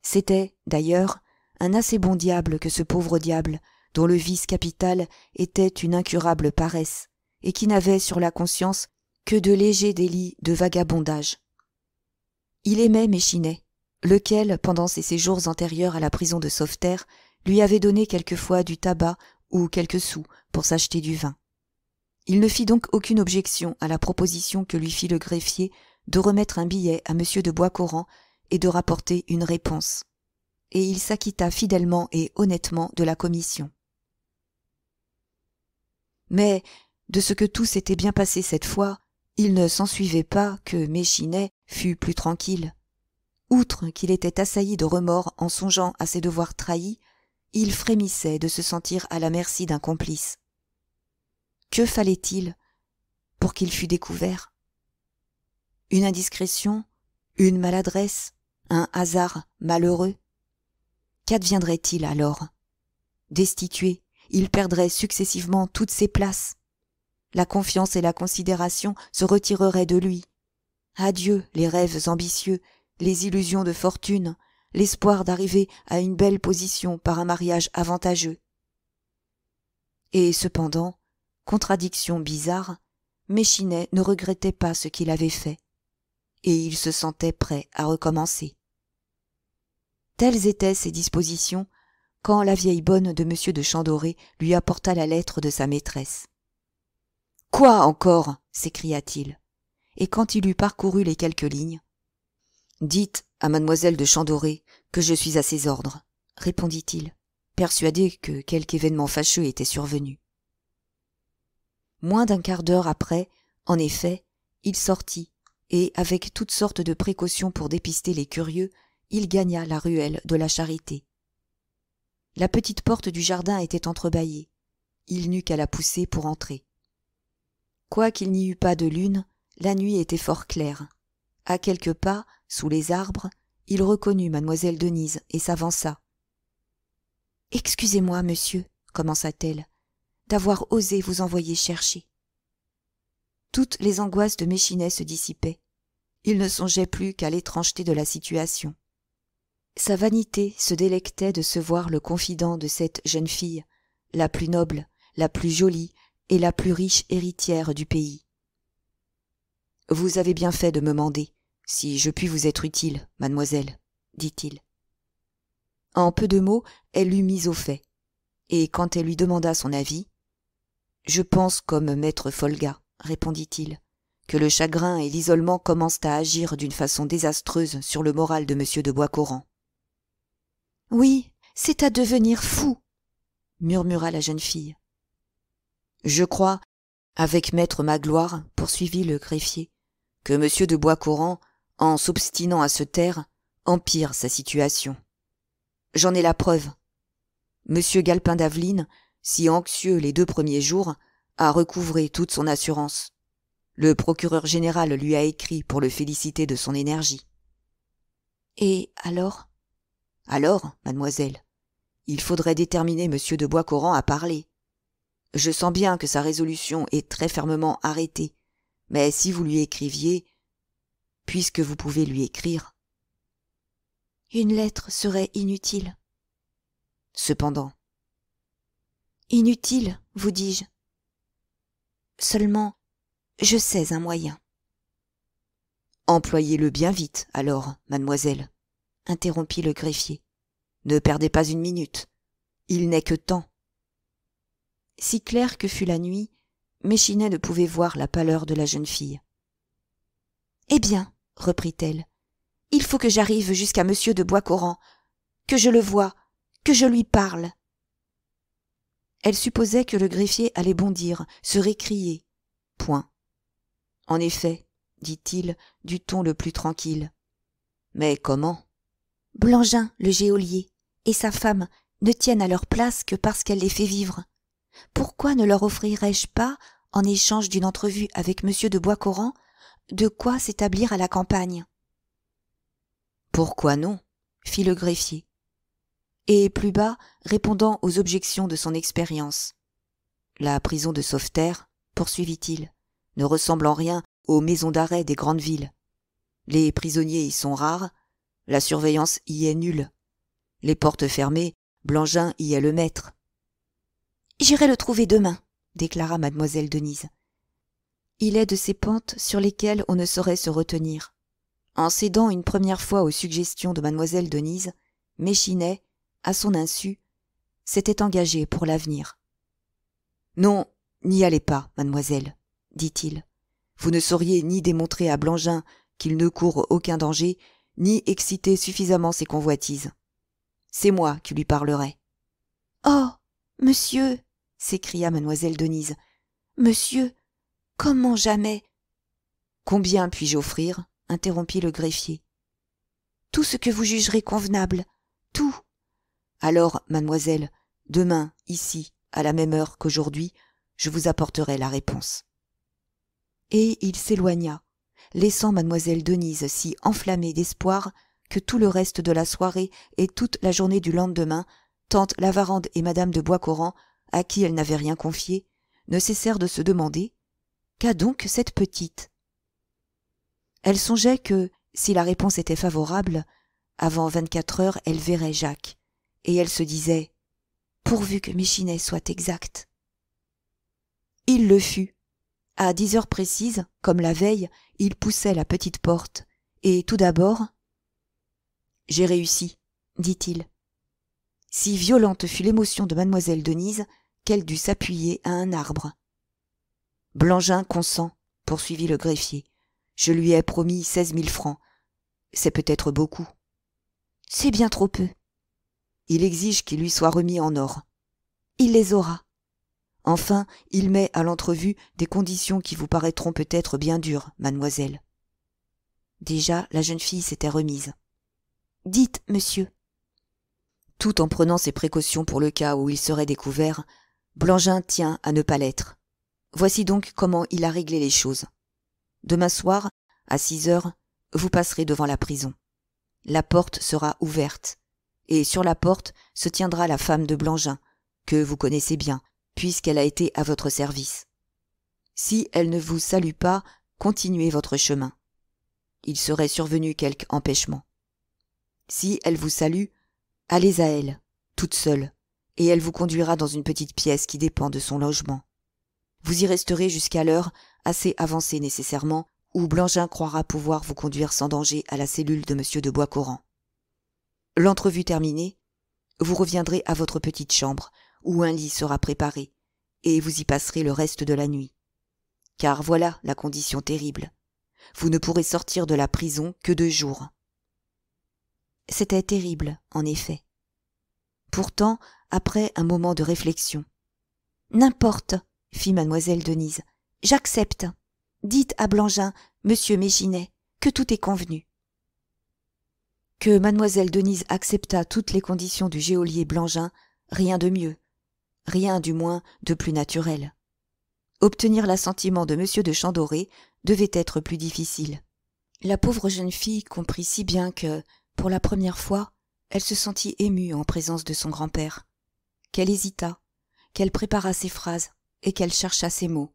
c'était d'ailleurs un assez bon diable que ce pauvre diable dont le vice capital était une incurable paresse et qui n'avait sur la conscience que de légers délits de vagabondage. Il aimait Méchinet, lequel, pendant ses séjours antérieurs à la prison de Sauveterre, lui avait donné quelquefois du tabac ou quelques sous pour s'acheter du vin. Il ne fit donc aucune objection à la proposition que lui fit le greffier de remettre un billet à M. de Boiscoran et de rapporter une réponse. Et il s'acquitta fidèlement et honnêtement de la commission. Mais de ce que tout s'était bien passé cette fois, il ne s'ensuivait pas que Méchinet fût plus tranquille. Outre qu'il était assailli de remords en songeant à ses devoirs trahis, il frémissait de se sentir à la merci d'un complice. Que fallait-il pour qu'il fût découvert Une indiscrétion, une maladresse, un hasard malheureux Qu'adviendrait-il alors Destitué, il perdrait successivement toutes ses places, la confiance et la considération se retireraient de lui. Adieu les rêves ambitieux, les illusions de fortune, l'espoir d'arriver à une belle position par un mariage avantageux. Et cependant, contradiction bizarre, Méchinet ne regrettait pas ce qu'il avait fait, et il se sentait prêt à recommencer. Telles étaient ses dispositions quand la vieille bonne de M. de Chandoré lui apporta la lettre de sa maîtresse. Quoi encore s'écria-t-il. Et quand il eut parcouru les quelques lignes, Dites à mademoiselle de Chandoré que je suis à ses ordres, répondit-il, persuadé que quelque événement fâcheux était survenu. Moins d'un quart d'heure après, en effet, il sortit, et, avec toutes sortes de précautions pour dépister les curieux, il gagna la ruelle de la Charité. La petite porte du jardin était entrebâillée. Il n'eut qu'à la pousser pour entrer quoiqu'il n'y eût pas de lune la nuit était fort claire À quelques pas sous les arbres il reconnut mademoiselle denise et s'avança excusez-moi monsieur commença-t-elle d'avoir osé vous envoyer chercher toutes les angoisses de méchinet se dissipaient il ne songeait plus qu'à l'étrangeté de la situation sa vanité se délectait de se voir le confident de cette jeune fille la plus noble la plus jolie et la plus riche héritière du pays vous avez bien fait de me demander si je puis vous être utile mademoiselle dit-il en peu de mots elle l'eut mise au fait et quand elle lui demanda son avis je pense comme maître folga répondit-il que le chagrin et l'isolement commencent à agir d'une façon désastreuse sur le moral de m de boiscoran oui c'est à devenir fou murmura la jeune fille je crois, avec maître Magloire, poursuivit le greffier, que monsieur de Bois-Coran, en s'obstinant à se taire, empire sa situation. J'en ai la preuve. Monsieur Galpin d'Aveline, si anxieux les deux premiers jours, a recouvré toute son assurance. Le procureur général lui a écrit pour le féliciter de son énergie. Et alors Alors, mademoiselle, il faudrait déterminer monsieur de Boiscoran à parler. Je sens bien que sa résolution est très fermement arrêtée, mais si vous lui écriviez, puisque vous pouvez lui écrire. Une lettre serait inutile. Cependant. Inutile, vous dis-je. Seulement, je sais un moyen. Employez-le bien vite, alors, mademoiselle, interrompit le greffier. Ne perdez pas une minute. Il n'est que temps si claire que fut la nuit méchinet ne pouvait voir la pâleur de la jeune fille eh bien reprit-elle il faut que j'arrive jusqu'à m de boiscoran que je le voie que je lui parle elle supposait que le greffier allait bondir se récrier point en effet dit-il du ton le plus tranquille mais comment blangin le géolier, et sa femme ne tiennent à leur place que parce qu'elle les fait vivre pourquoi ne leur offrirais-je pas, en échange d'une entrevue avec M. de Boiscoran, de quoi s'établir à la campagne Pourquoi non fit le greffier. Et plus bas, répondant aux objections de son expérience. La prison de Sauveterre, poursuivit-il, ne ressemble en rien aux maisons d'arrêt des grandes villes. Les prisonniers y sont rares, la surveillance y est nulle. Les portes fermées, Blangin y est le maître. J'irai le trouver demain, déclara mademoiselle Denise. Il est de ces pentes sur lesquelles on ne saurait se retenir. En cédant une première fois aux suggestions de mademoiselle Denise, Méchinet, à son insu, s'était engagé pour l'avenir. Non, n'y allez pas, mademoiselle, dit-il. Vous ne sauriez ni démontrer à Blangin qu'il ne court aucun danger, ni exciter suffisamment ses convoitises. C'est moi qui lui parlerai. Oh. Monsieur, s'écria mademoiselle Denise. Monsieur, comment jamais Combien puis-je offrir interrompit le greffier. Tout ce que vous jugerez convenable, tout. Alors, mademoiselle, demain, ici, à la même heure qu'aujourd'hui, je vous apporterai la réponse. Et il s'éloigna, laissant mademoiselle Denise si enflammée d'espoir que tout le reste de la soirée et toute la journée du lendemain, tante Lavarande et madame de Boiscoran à qui elle n'avait rien confié, ne cessèrent de se demander Qu'a donc cette petite Elle songeait que, si la réponse était favorable, avant vingt-quatre heures elle verrait Jacques, et elle se disait Pourvu que Michinet soit exact. Il le fut. À dix heures précises, comme la veille, il poussait la petite porte, et tout d'abord J'ai réussi, dit-il. Si violente fut l'émotion de mademoiselle Denise qu'elle dut s'appuyer à un arbre. Blangin consent, poursuivit le greffier. Je lui ai promis seize mille francs. C'est peut-être beaucoup. C'est bien trop peu. Il exige qu'il lui soit remis en or. Il les aura. Enfin, il met à l'entrevue des conditions qui vous paraîtront peut-être bien dures, mademoiselle. Déjà, la jeune fille s'était remise. Dites, monsieur, tout en prenant ses précautions pour le cas où il serait découvert, Blangin tient à ne pas l'être. Voici donc comment il a réglé les choses. Demain soir, à six heures, vous passerez devant la prison. La porte sera ouverte, et sur la porte se tiendra la femme de Blangin, que vous connaissez bien, puisqu'elle a été à votre service. Si elle ne vous salue pas, continuez votre chemin. Il serait survenu quelque empêchement. Si elle vous salue, allez à elle toute seule et elle vous conduira dans une petite pièce qui dépend de son logement vous y resterez jusqu'à l'heure assez avancée nécessairement où Blangin croira pouvoir vous conduire sans danger à la cellule de m de boiscoran l'entrevue terminée vous reviendrez à votre petite chambre où un lit sera préparé et vous y passerez le reste de la nuit car voilà la condition terrible vous ne pourrez sortir de la prison que deux jours. C'était terrible, en effet. Pourtant, après un moment de réflexion. N'importe, fit mademoiselle Denise, j'accepte. Dites à Blangin, monsieur Méginet, que tout est convenu. Que mademoiselle Denise accepta toutes les conditions du géolier Blangin, rien de mieux, rien du moins de plus naturel. Obtenir l'assentiment de monsieur de Chandoré devait être plus difficile. La pauvre jeune fille comprit si bien que, pour la première fois elle se sentit émue en présence de son grand-père qu'elle hésita qu'elle prépara ses phrases et qu'elle chercha ses mots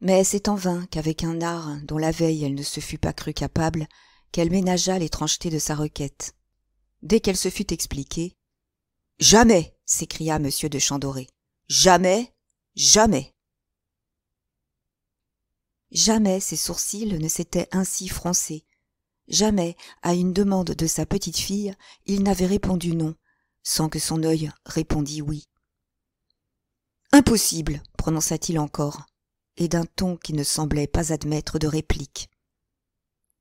mais c'est en vain qu'avec un art dont la veille elle ne se fût pas crue capable qu'elle ménagea l'étrangeté de sa requête dès qu'elle se fut expliquée jamais s'écria Monsieur de chandoré jamais jamais jamais ses sourcils ne s'étaient ainsi froncés Jamais, à une demande de sa petite fille, il n'avait répondu non, sans que son œil répondît oui. Impossible, prononça-t-il encore, et d'un ton qui ne semblait pas admettre de réplique.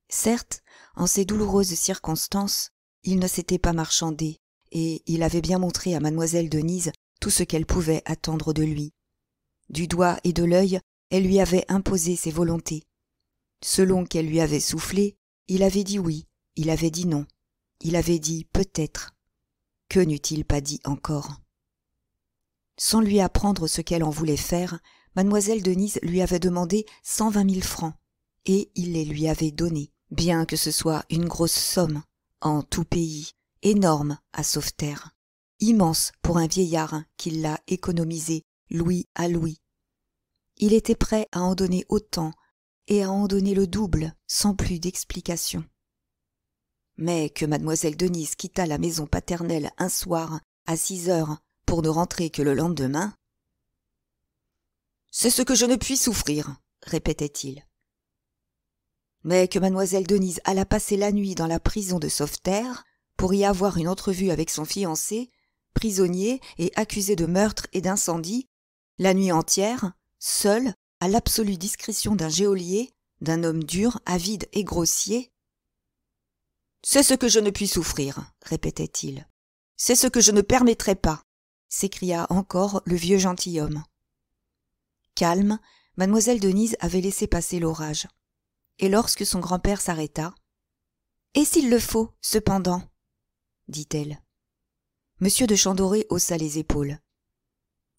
Certes, en ces douloureuses circonstances, il ne s'était pas marchandé, et il avait bien montré à mademoiselle Denise tout ce qu'elle pouvait attendre de lui. Du doigt et de l'œil, elle lui avait imposé ses volontés. Selon qu'elle lui avait soufflé, il avait dit oui il avait dit non il avait dit peut-être que n'eût-il pas dit encore sans lui apprendre ce qu'elle en voulait faire Mademoiselle denise lui avait demandé cent vingt mille francs et il les lui avait donnés bien que ce soit une grosse somme en tout pays énorme à sauveterre immense pour un vieillard qui l'a économisé, louis à louis il était prêt à en donner autant et à en donner le double sans plus d'explication mais que mlle denise quitta la maison paternelle un soir à six heures pour ne rentrer que le lendemain c'est ce que je ne puis souffrir répétait-il mais que mlle denise alla passer la nuit dans la prison de sauveterre pour y avoir une entrevue avec son fiancé prisonnier et accusé de meurtre et d'incendie la nuit entière seule, à l'absolue discrétion d'un geôlier, d'un homme dur, avide et grossier. C'est ce que je ne puis souffrir, répétait-il. C'est ce que je ne permettrai pas, s'écria encore le vieux gentilhomme. Calme, mademoiselle Denise avait laissé passer l'orage. Et lorsque son grand-père s'arrêta, Et s'il le faut, cependant dit-elle. Monsieur de Chandoré haussa les épaules.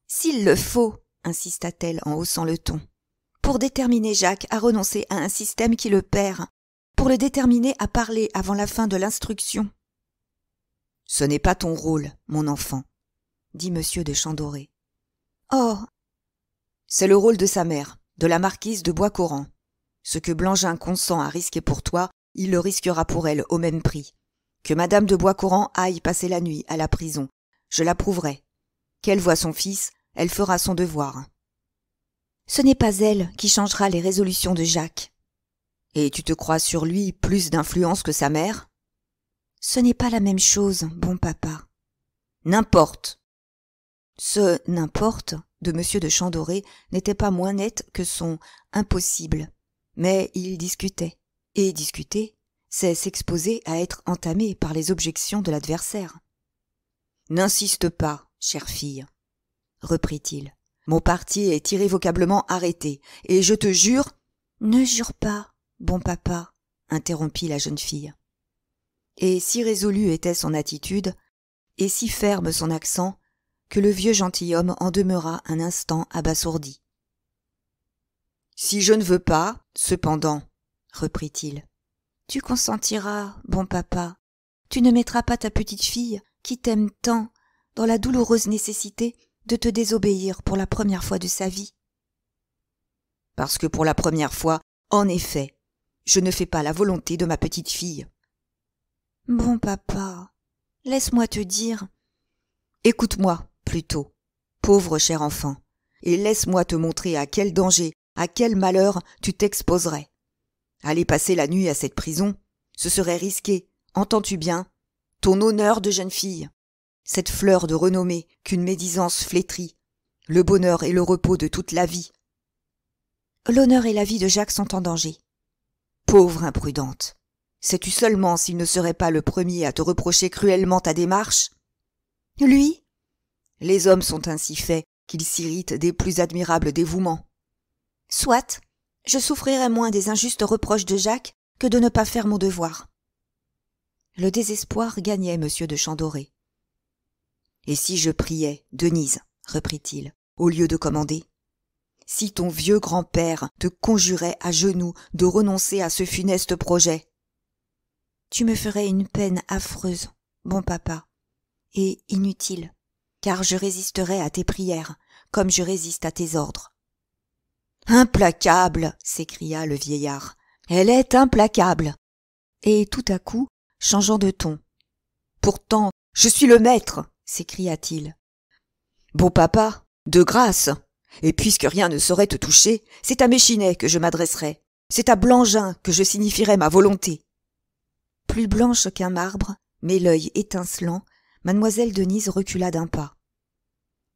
S'il le faut, insista-t-elle en haussant le ton. Pour déterminer Jacques à renoncer à un système qui le perd, pour le déterminer à parler avant la fin de l'instruction. Ce n'est pas ton rôle, mon enfant, dit monsieur de Chandoré. Oh. C'est le rôle de sa mère, de la marquise de bois Ce que Blangin consent à risquer pour toi, il le risquera pour elle au même prix. Que madame de Boiscoran aille passer la nuit à la prison, je l'approuverai. Qu'elle voit son fils, elle fera son devoir. Ce n'est pas elle qui changera les résolutions de Jacques. Et tu te crois sur lui plus d'influence que sa mère Ce n'est pas la même chose, bon papa. N'importe. Ce n'importe de M. de Chandoré n'était pas moins net que son impossible. Mais il discutait. Et discuter, c'est s'exposer à être entamé par les objections de l'adversaire. N'insiste pas, chère fille reprit-il. Mon parti est irrévocablement arrêté, et je te jure. Ne jure pas, bon papa, interrompit la jeune fille. Et si résolue était son attitude, et si ferme son accent, que le vieux gentilhomme en demeura un instant abasourdi. Si je ne veux pas, cependant, reprit-il. Tu consentiras, bon papa. Tu ne mettras pas ta petite fille, qui t'aime tant, dans la douloureuse nécessité de te désobéir pour la première fois de sa vie Parce que pour la première fois, en effet, je ne fais pas la volonté de ma petite fille. Bon papa, laisse-moi te dire. Écoute-moi, plutôt, pauvre cher enfant, et laisse-moi te montrer à quel danger, à quel malheur tu t'exposerais. Aller passer la nuit à cette prison, ce serait risqué, entends-tu bien, ton honneur de jeune fille cette fleur de renommée qu'une médisance flétrit, le bonheur et le repos de toute la vie. L'honneur et la vie de Jacques sont en danger. Pauvre imprudente. Sais-tu seulement s'il ne serait pas le premier à te reprocher cruellement ta démarche Lui Les hommes sont ainsi faits qu'ils s'irritent des plus admirables dévouements. Soit, je souffrirais moins des injustes reproches de Jacques que de ne pas faire mon devoir. Le désespoir gagnait Monsieur de Chandoré. Et si je priais, Denise, reprit-il, au lieu de commander Si ton vieux grand-père te conjurait à genoux de renoncer à ce funeste projet Tu me ferais une peine affreuse, bon papa, et inutile, car je résisterais à tes prières, comme je résiste à tes ordres. Implacable s'écria le vieillard. Elle est implacable. Et tout à coup, changeant de ton. Pourtant, je suis le maître s'écria-t-il. Beau papa, de grâce. Et puisque rien ne saurait te toucher, c'est à Méchinet que je m'adresserai. C'est à Blangin que je signifierai ma volonté. Plus blanche qu'un marbre, mais l'œil étincelant, mademoiselle Denise recula d'un pas.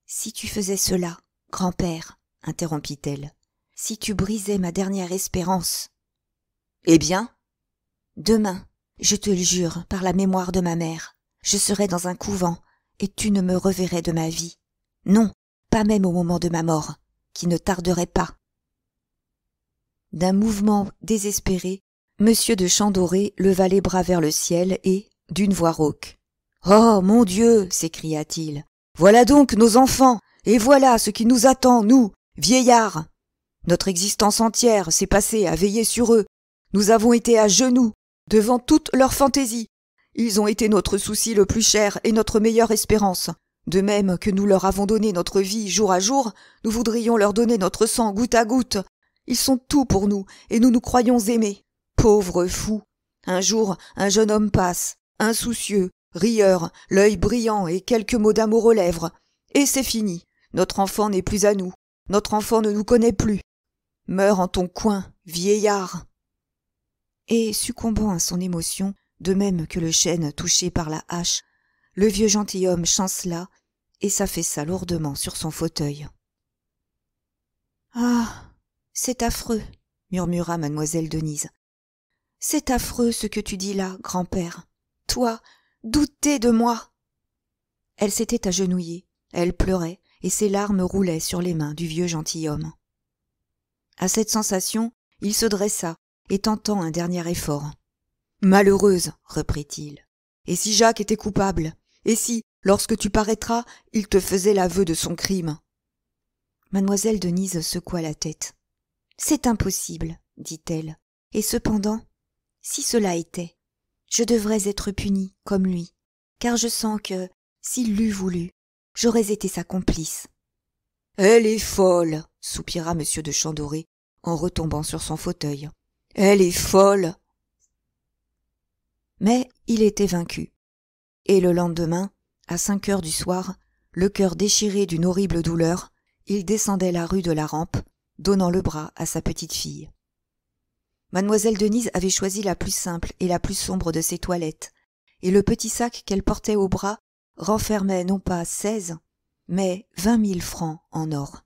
Si tu faisais cela, grand-père, interrompit-elle, si tu brisais ma dernière espérance. Eh bien Demain, je te le jure, par la mémoire de ma mère, je serai dans un couvent et tu ne me reverrais de ma vie. Non, pas même au moment de ma mort, qui ne tarderait pas. D'un mouvement désespéré, monsieur de Chandoré leva les bras vers le ciel et, d'une voix rauque, Oh, mon Dieu! s'écria-t-il. Voilà donc nos enfants, et voilà ce qui nous attend, nous, vieillards. Notre existence entière s'est passée à veiller sur eux. Nous avons été à genoux, devant toute leur fantaisie. Ils ont été notre souci le plus cher et notre meilleure espérance. De même que nous leur avons donné notre vie jour à jour, nous voudrions leur donner notre sang goutte à goutte. Ils sont tout pour nous, et nous nous croyons aimés. Pauvres fous. Un jour, un jeune homme passe, insoucieux, rieur, l'œil brillant et quelques mots d'amour aux lèvres. Et c'est fini. Notre enfant n'est plus à nous. Notre enfant ne nous connaît plus. Meurs en ton coin, vieillard. Et succombant à son émotion, de même que le chêne touché par la hache, le vieux gentilhomme chancela et s'affaissa lourdement sur son fauteuil. Ah. C'est affreux, murmura mademoiselle Denise. C'est affreux ce que tu dis là, grand père. Toi, doutez de moi. Elle s'était agenouillée, elle pleurait, et ses larmes roulaient sur les mains du vieux gentilhomme. À cette sensation, il se dressa, et tentant un dernier effort. Malheureuse, reprit-il. Et si Jacques était coupable Et si, lorsque tu paraîtras, il te faisait l'aveu de son crime Mademoiselle Denise secoua la tête. C'est impossible, dit-elle. Et cependant, si cela était, je devrais être punie comme lui, car je sens que, s'il l'eût voulu, j'aurais été sa complice. Elle est folle, soupira M. de Chandoré en retombant sur son fauteuil. Elle est folle, mais il était vaincu. Et le lendemain, à cinq heures du soir, le cœur déchiré d'une horrible douleur, il descendait la rue de la rampe, donnant le bras à sa petite fille. Mademoiselle Denise avait choisi la plus simple et la plus sombre de ses toilettes, et le petit sac qu'elle portait au bras renfermait non pas seize, mais vingt mille francs en or.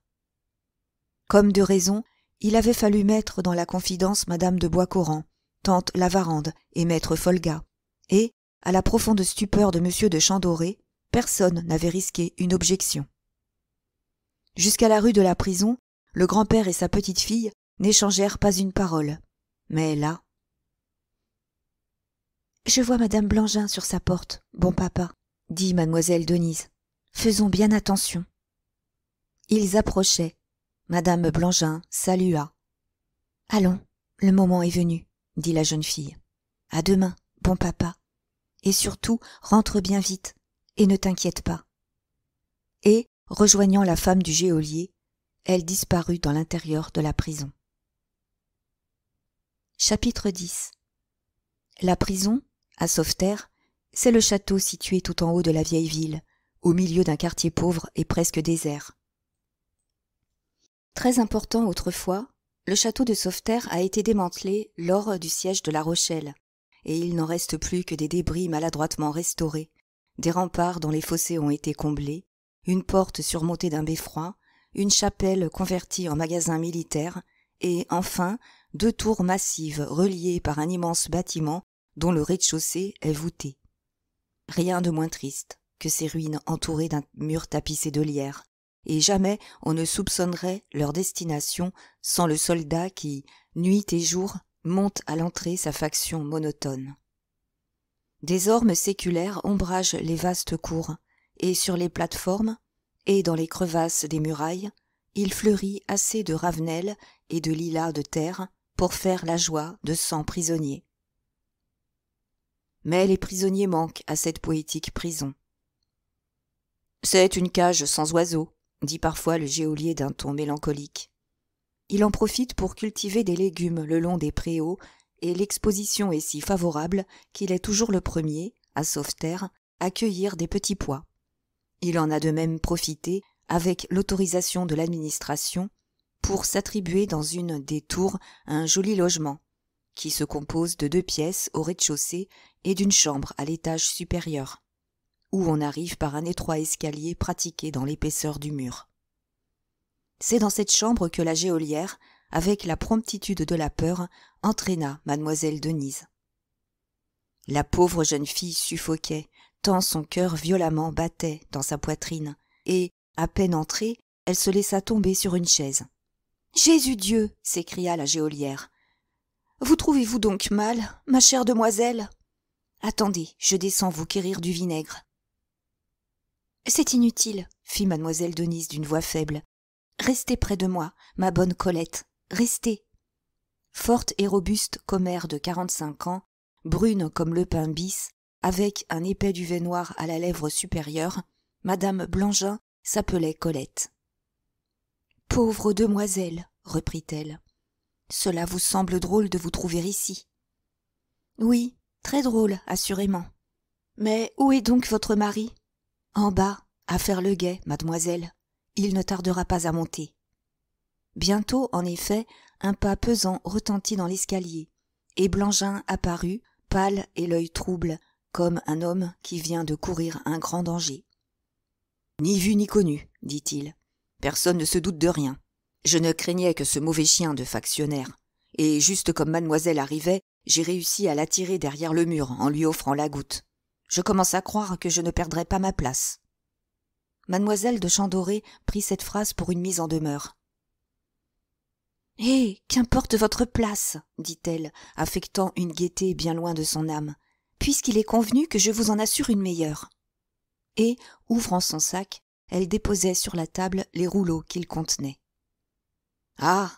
Comme de raison, il avait fallu mettre dans la confidence madame de Boiscoran, tante Lavarande et maître Folga. Et, à la profonde stupeur de M. de Chandoré, personne n'avait risqué une objection. Jusqu'à la rue de la prison, le grand-père et sa petite-fille n'échangèrent pas une parole. Mais là... Je vois madame Blangin sur sa porte, bon papa, dit mademoiselle Denise. Faisons bien attention. Ils approchaient. Madame Blangin salua. Allons, le moment est venu dit la jeune fille. À demain, bon papa. Et surtout, rentre bien vite, et ne t'inquiète pas. Et, rejoignant la femme du geôlier, elle disparut dans l'intérieur de la prison. Chapitre 10 La prison, à Sauveterre, c'est le château situé tout en haut de la vieille ville, au milieu d'un quartier pauvre et presque désert. Très important autrefois, le château de Sauveterre a été démantelé lors du siège de La Rochelle, et il n'en reste plus que des débris maladroitement restaurés, des remparts dont les fossés ont été comblés, une porte surmontée d'un beffroi, une chapelle convertie en magasin militaire, et enfin deux tours massives reliées par un immense bâtiment dont le rez-de-chaussée est voûté. Rien de moins triste que ces ruines entourées d'un mur tapissé de lierre, et jamais on ne soupçonnerait leur destination sans le soldat qui, nuit et jour, monte à l'entrée sa faction monotone. Des ormes séculaires ombragent les vastes cours, et sur les plateformes, et dans les crevasses des murailles, il fleurit assez de ravenelles et de lilas de terre pour faire la joie de cent prisonniers. Mais les prisonniers manquent à cette poétique prison. C'est une cage sans oiseaux, dit parfois le géolier d'un ton mélancolique. Il en profite pour cultiver des légumes le long des préaux, et l'exposition est si favorable qu'il est toujours le premier, à terre, à cueillir des petits pois. Il en a de même profité, avec l'autorisation de l'administration, pour s'attribuer dans une des tours un joli logement, qui se compose de deux pièces au rez-de-chaussée et d'une chambre à l'étage supérieur où on arrive par un étroit escalier pratiqué dans l'épaisseur du mur. C'est dans cette chambre que la géolière, avec la promptitude de la peur, entraîna mademoiselle Denise. La pauvre jeune fille suffoquait, tant son cœur violemment battait dans sa poitrine, et, à peine entrée, elle se laissa tomber sur une chaise. Jésus Dieu. s'écria la géolière. Vous trouvez vous donc mal, ma chère demoiselle? Attendez, je descends vous guérir du vinaigre. C'est inutile, fit mademoiselle Denise d'une voix faible. Restez près de moi, ma bonne Colette, restez. Forte et robuste commère de quarante-cinq ans, brune comme le pain bis, avec un épais duvet noir à la lèvre supérieure, madame Blangin s'appelait Colette. Pauvre demoiselle, reprit-elle, cela vous semble drôle de vous trouver ici. Oui, très drôle, assurément. Mais où est donc votre mari en bas, à faire le guet, mademoiselle. Il ne tardera pas à monter. Bientôt, en effet, un pas pesant retentit dans l'escalier, et Blangin apparut, pâle et l'œil trouble, comme un homme qui vient de courir un grand danger. Ni vu ni connu, dit-il. Personne ne se doute de rien. Je ne craignais que ce mauvais chien de factionnaire, et juste comme mademoiselle arrivait, j'ai réussi à l'attirer derrière le mur en lui offrant la goutte. Je commence à croire que je ne perdrai pas ma place. Mademoiselle de Chandoré prit cette phrase pour une mise en demeure. Eh. Qu'importe votre place, dit elle, affectant une gaieté bien loin de son âme, puisqu'il est convenu que je vous en assure une meilleure. Et, ouvrant son sac, elle déposait sur la table les rouleaux qu'il contenait. Ah.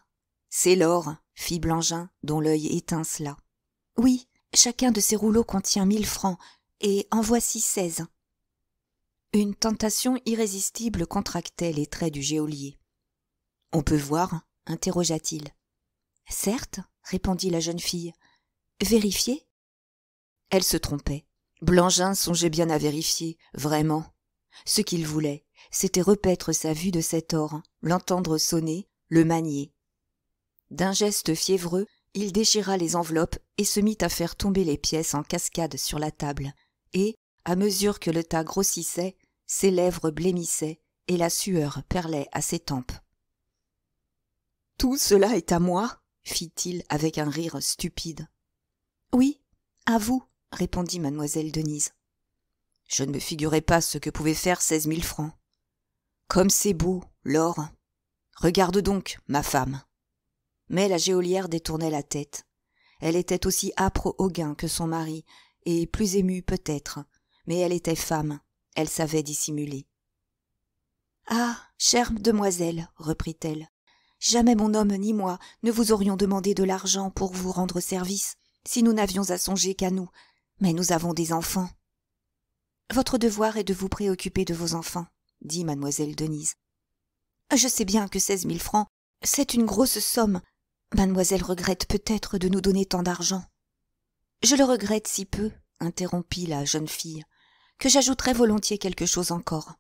C'est l'or, fit Blangin, dont l'œil étincela. Oui, chacun de ces rouleaux contient mille francs, et en voici seize. Une tentation irrésistible contractait les traits du geôlier. On peut voir interrogea-t-il. Certes, répondit la jeune fille. Vérifier ?» Elle se trompait. Blangin songeait bien à vérifier, vraiment. Ce qu'il voulait, c'était repaître sa vue de cet or, l'entendre sonner, le manier. D'un geste fiévreux, il déchira les enveloppes et se mit à faire tomber les pièces en cascade sur la table, et à mesure que le tas grossissait ses lèvres blêmissaient et la sueur perlait à ses tempes tout cela est à moi fit-il avec un rire stupide oui à vous répondit Mademoiselle denise je ne me figurais pas ce que pouvaient faire seize mille francs comme c'est beau l'or regarde donc ma femme mais la géolière détournait la tête elle était aussi âpre au gain que son mari et plus émue peut-être mais elle était femme elle savait dissimuler ah chère demoiselle reprit-elle jamais mon homme ni moi ne vous aurions demandé de l'argent pour vous rendre service si nous n'avions à songer qu'à nous mais nous avons des enfants votre devoir est de vous préoccuper de vos enfants dit mademoiselle denise je sais bien que seize mille francs c'est une grosse somme mademoiselle regrette peut-être de nous donner tant d'argent je le regrette si peu, interrompit la jeune fille, que j'ajouterais volontiers quelque chose encore.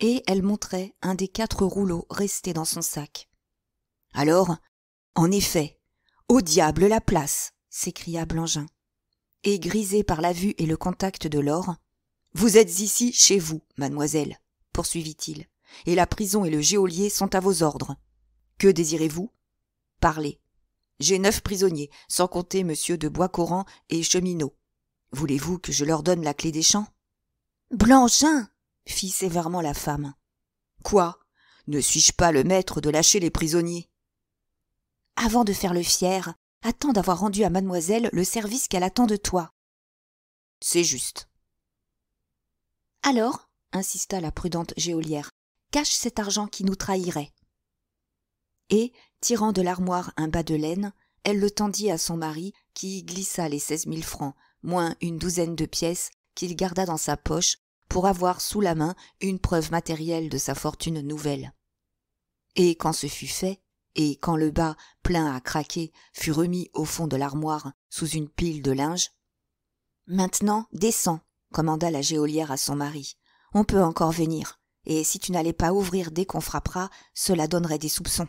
Et elle montrait un des quatre rouleaux restés dans son sac. Alors, en effet, au diable la place, s'écria Blangin. Et grisé par la vue et le contact de l'or, vous êtes ici chez vous, mademoiselle, poursuivit-il, et la prison et le geôlier sont à vos ordres. Que désirez-vous Parlez. J'ai neuf prisonniers, sans compter monsieur de Boiscoran et Cheminot. Voulez-vous que je leur donne la clé des champs Blanchin fit sévèrement la femme. Quoi Ne suis-je pas le maître de lâcher les prisonniers Avant de faire le fier, attends d'avoir rendu à mademoiselle le service qu'elle attend de toi. C'est juste. Alors, insista la prudente géolière, cache cet argent qui nous trahirait. Et, tirant de l'armoire un bas de laine elle le tendit à son mari qui y glissa les seize mille francs moins une douzaine de pièces qu'il garda dans sa poche pour avoir sous la main une preuve matérielle de sa fortune nouvelle et quand ce fut fait et quand le bas plein à craquer fut remis au fond de l'armoire sous une pile de linge maintenant descends commanda la géolière à son mari on peut encore venir et si tu n'allais pas ouvrir dès qu'on frappera cela donnerait des soupçons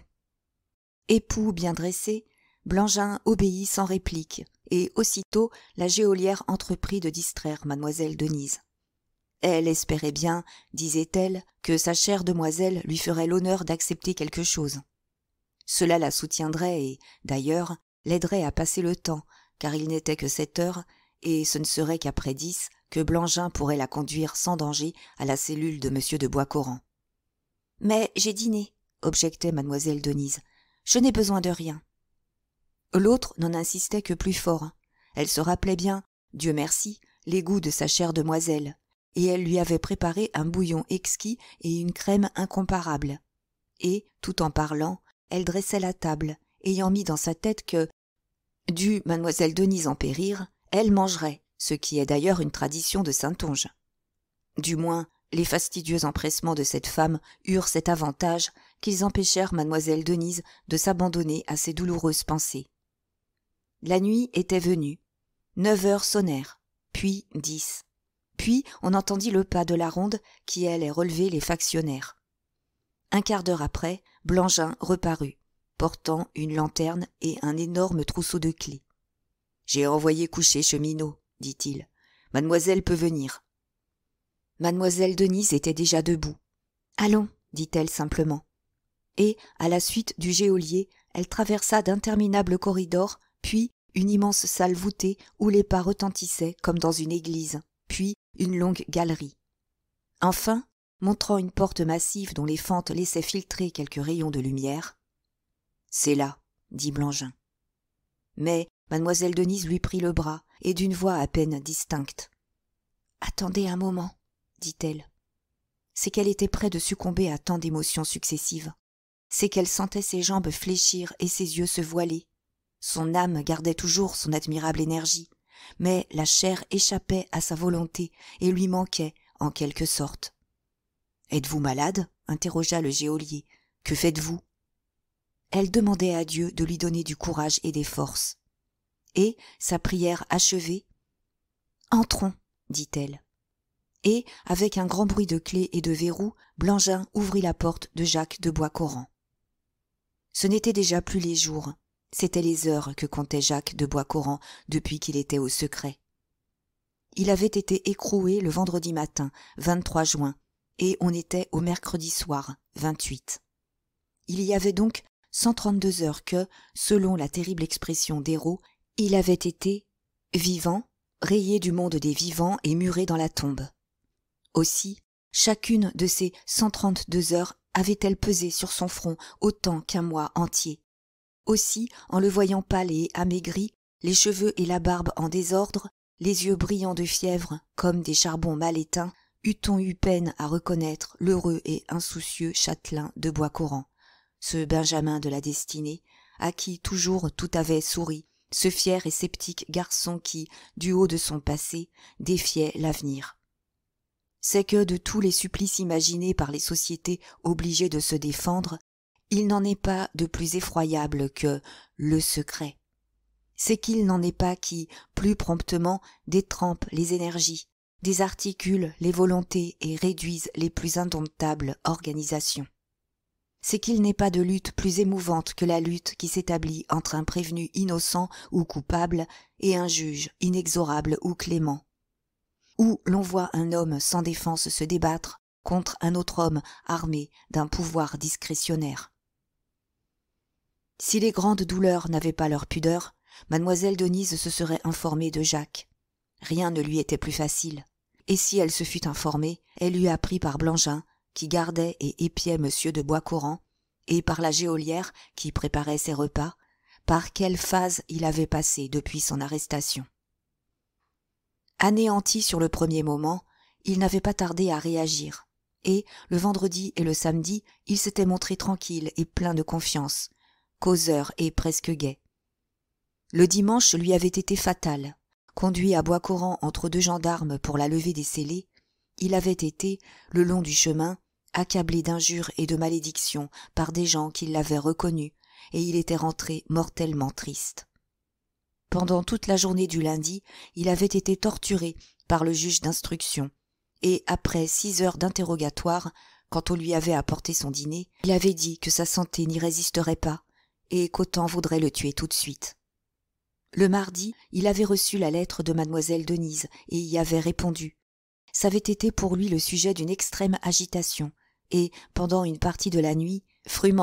Époux bien dressé, Blangin obéit sans réplique, et aussitôt la géolière entreprit de distraire mademoiselle Denise. Elle espérait bien, disait-elle, que sa chère demoiselle lui ferait l'honneur d'accepter quelque chose. Cela la soutiendrait et, d'ailleurs, l'aiderait à passer le temps, car il n'était que sept heures, et ce ne serait qu'après dix que Blangin pourrait la conduire sans danger à la cellule de M. de Boiscoran. Mais j'ai dîné, objectait mademoiselle Denise je n'ai besoin de rien l'autre n'en insistait que plus fort elle se rappelait bien dieu merci les goûts de sa chère demoiselle et elle lui avait préparé un bouillon exquis et une crème incomparable et tout en parlant elle dressait la table ayant mis dans sa tête que dû mademoiselle denise en périr elle mangerait ce qui est d'ailleurs une tradition de saintonge du moins les fastidieux empressements de cette femme eurent cet avantage qu'ils empêchèrent mademoiselle Denise de s'abandonner à ses douloureuses pensées. La nuit était venue. Neuf heures sonnèrent, puis dix. Puis on entendit le pas de la ronde qui allait relever les factionnaires. Un quart d'heure après, Blangin reparut, portant une lanterne et un énorme trousseau de clés. J'ai envoyé coucher Cheminot, dit-il. Mademoiselle peut venir. Mademoiselle Denise était déjà debout. Allons, dit-elle simplement et, à la suite du geôlier, elle traversa d'interminables corridors, puis une immense salle voûtée où les pas retentissaient comme dans une église, puis une longue galerie. Enfin, montrant une porte massive dont les fentes laissaient filtrer quelques rayons de lumière. C'est là, dit Blangin. Mais mademoiselle Denise lui prit le bras, et d'une voix à peine distincte. Attendez un moment, dit-elle. C'est qu'elle était près de succomber à tant d'émotions successives c'est qu'elle sentait ses jambes fléchir et ses yeux se voiler. Son âme gardait toujours son admirable énergie, mais la chair échappait à sa volonté et lui manquait, en quelque sorte. Êtes-vous malade interrogea le géolier. Que faites-vous Elle demandait à Dieu de lui donner du courage et des forces. Et, sa prière achevée, Entrons, dit-elle. Et, avec un grand bruit de clés et de verrous, Blangin ouvrit la porte de Jacques de Boiscoran. Ce n'étaient déjà plus les jours, c'étaient les heures que comptait Jacques de Boiscoran depuis qu'il était au secret. Il avait été écroué le vendredi matin, 23 juin, et on était au mercredi soir, 28. Il y avait donc 132 heures que, selon la terrible expression d'Hérault, il avait été vivant, rayé du monde des vivants et muré dans la tombe. Aussi, chacune de ces 132 heures avait-elle pesé sur son front autant qu'un mois entier aussi en le voyant pâle et amaigri les cheveux et la barbe en désordre les yeux brillants de fièvre comme des charbons mal éteints eût-on eu peine à reconnaître l'heureux et insoucieux châtelain de Bois-Coran, ce benjamin de la destinée à qui toujours tout avait souri ce fier et sceptique garçon qui du haut de son passé défiait l'avenir c'est que de tous les supplices imaginés par les sociétés obligées de se défendre, il n'en est pas de plus effroyable que le secret. C'est qu'il n'en est pas qui, plus promptement, détrempe les énergies, désarticule les volontés et réduise les plus indomptables organisations. C'est qu'il n'est pas de lutte plus émouvante que la lutte qui s'établit entre un prévenu innocent ou coupable et un juge inexorable ou clément où l'on voit un homme sans défense se débattre contre un autre homme armé d'un pouvoir discrétionnaire. Si les grandes douleurs n'avaient pas leur pudeur, mademoiselle Denise se serait informée de Jacques. Rien ne lui était plus facile. Et si elle se fût informée, elle lui appris par Blangin, qui gardait et épiait monsieur de Boiscoran, et par la géolière qui préparait ses repas, par quelle phase il avait passé depuis son arrestation. Anéanti sur le premier moment, il n'avait pas tardé à réagir, et, le vendredi et le samedi, il s'était montré tranquille et plein de confiance, causeur et presque gai. Le dimanche lui avait été fatal. Conduit à bois courant entre deux gendarmes pour la levée des scellés, il avait été, le long du chemin, accablé d'injures et de malédictions par des gens qui l'avaient reconnu, et il était rentré mortellement triste. Pendant toute la journée du lundi, il avait été torturé par le juge d'instruction, et après six heures d'interrogatoire, quand on lui avait apporté son dîner, il avait dit que sa santé n'y résisterait pas, et qu'autant voudrait le tuer tout de suite. Le mardi, il avait reçu la lettre de mademoiselle Denise et y avait répondu. Ça avait été pour lui le sujet d'une extrême agitation, et, pendant une partie de la nuit,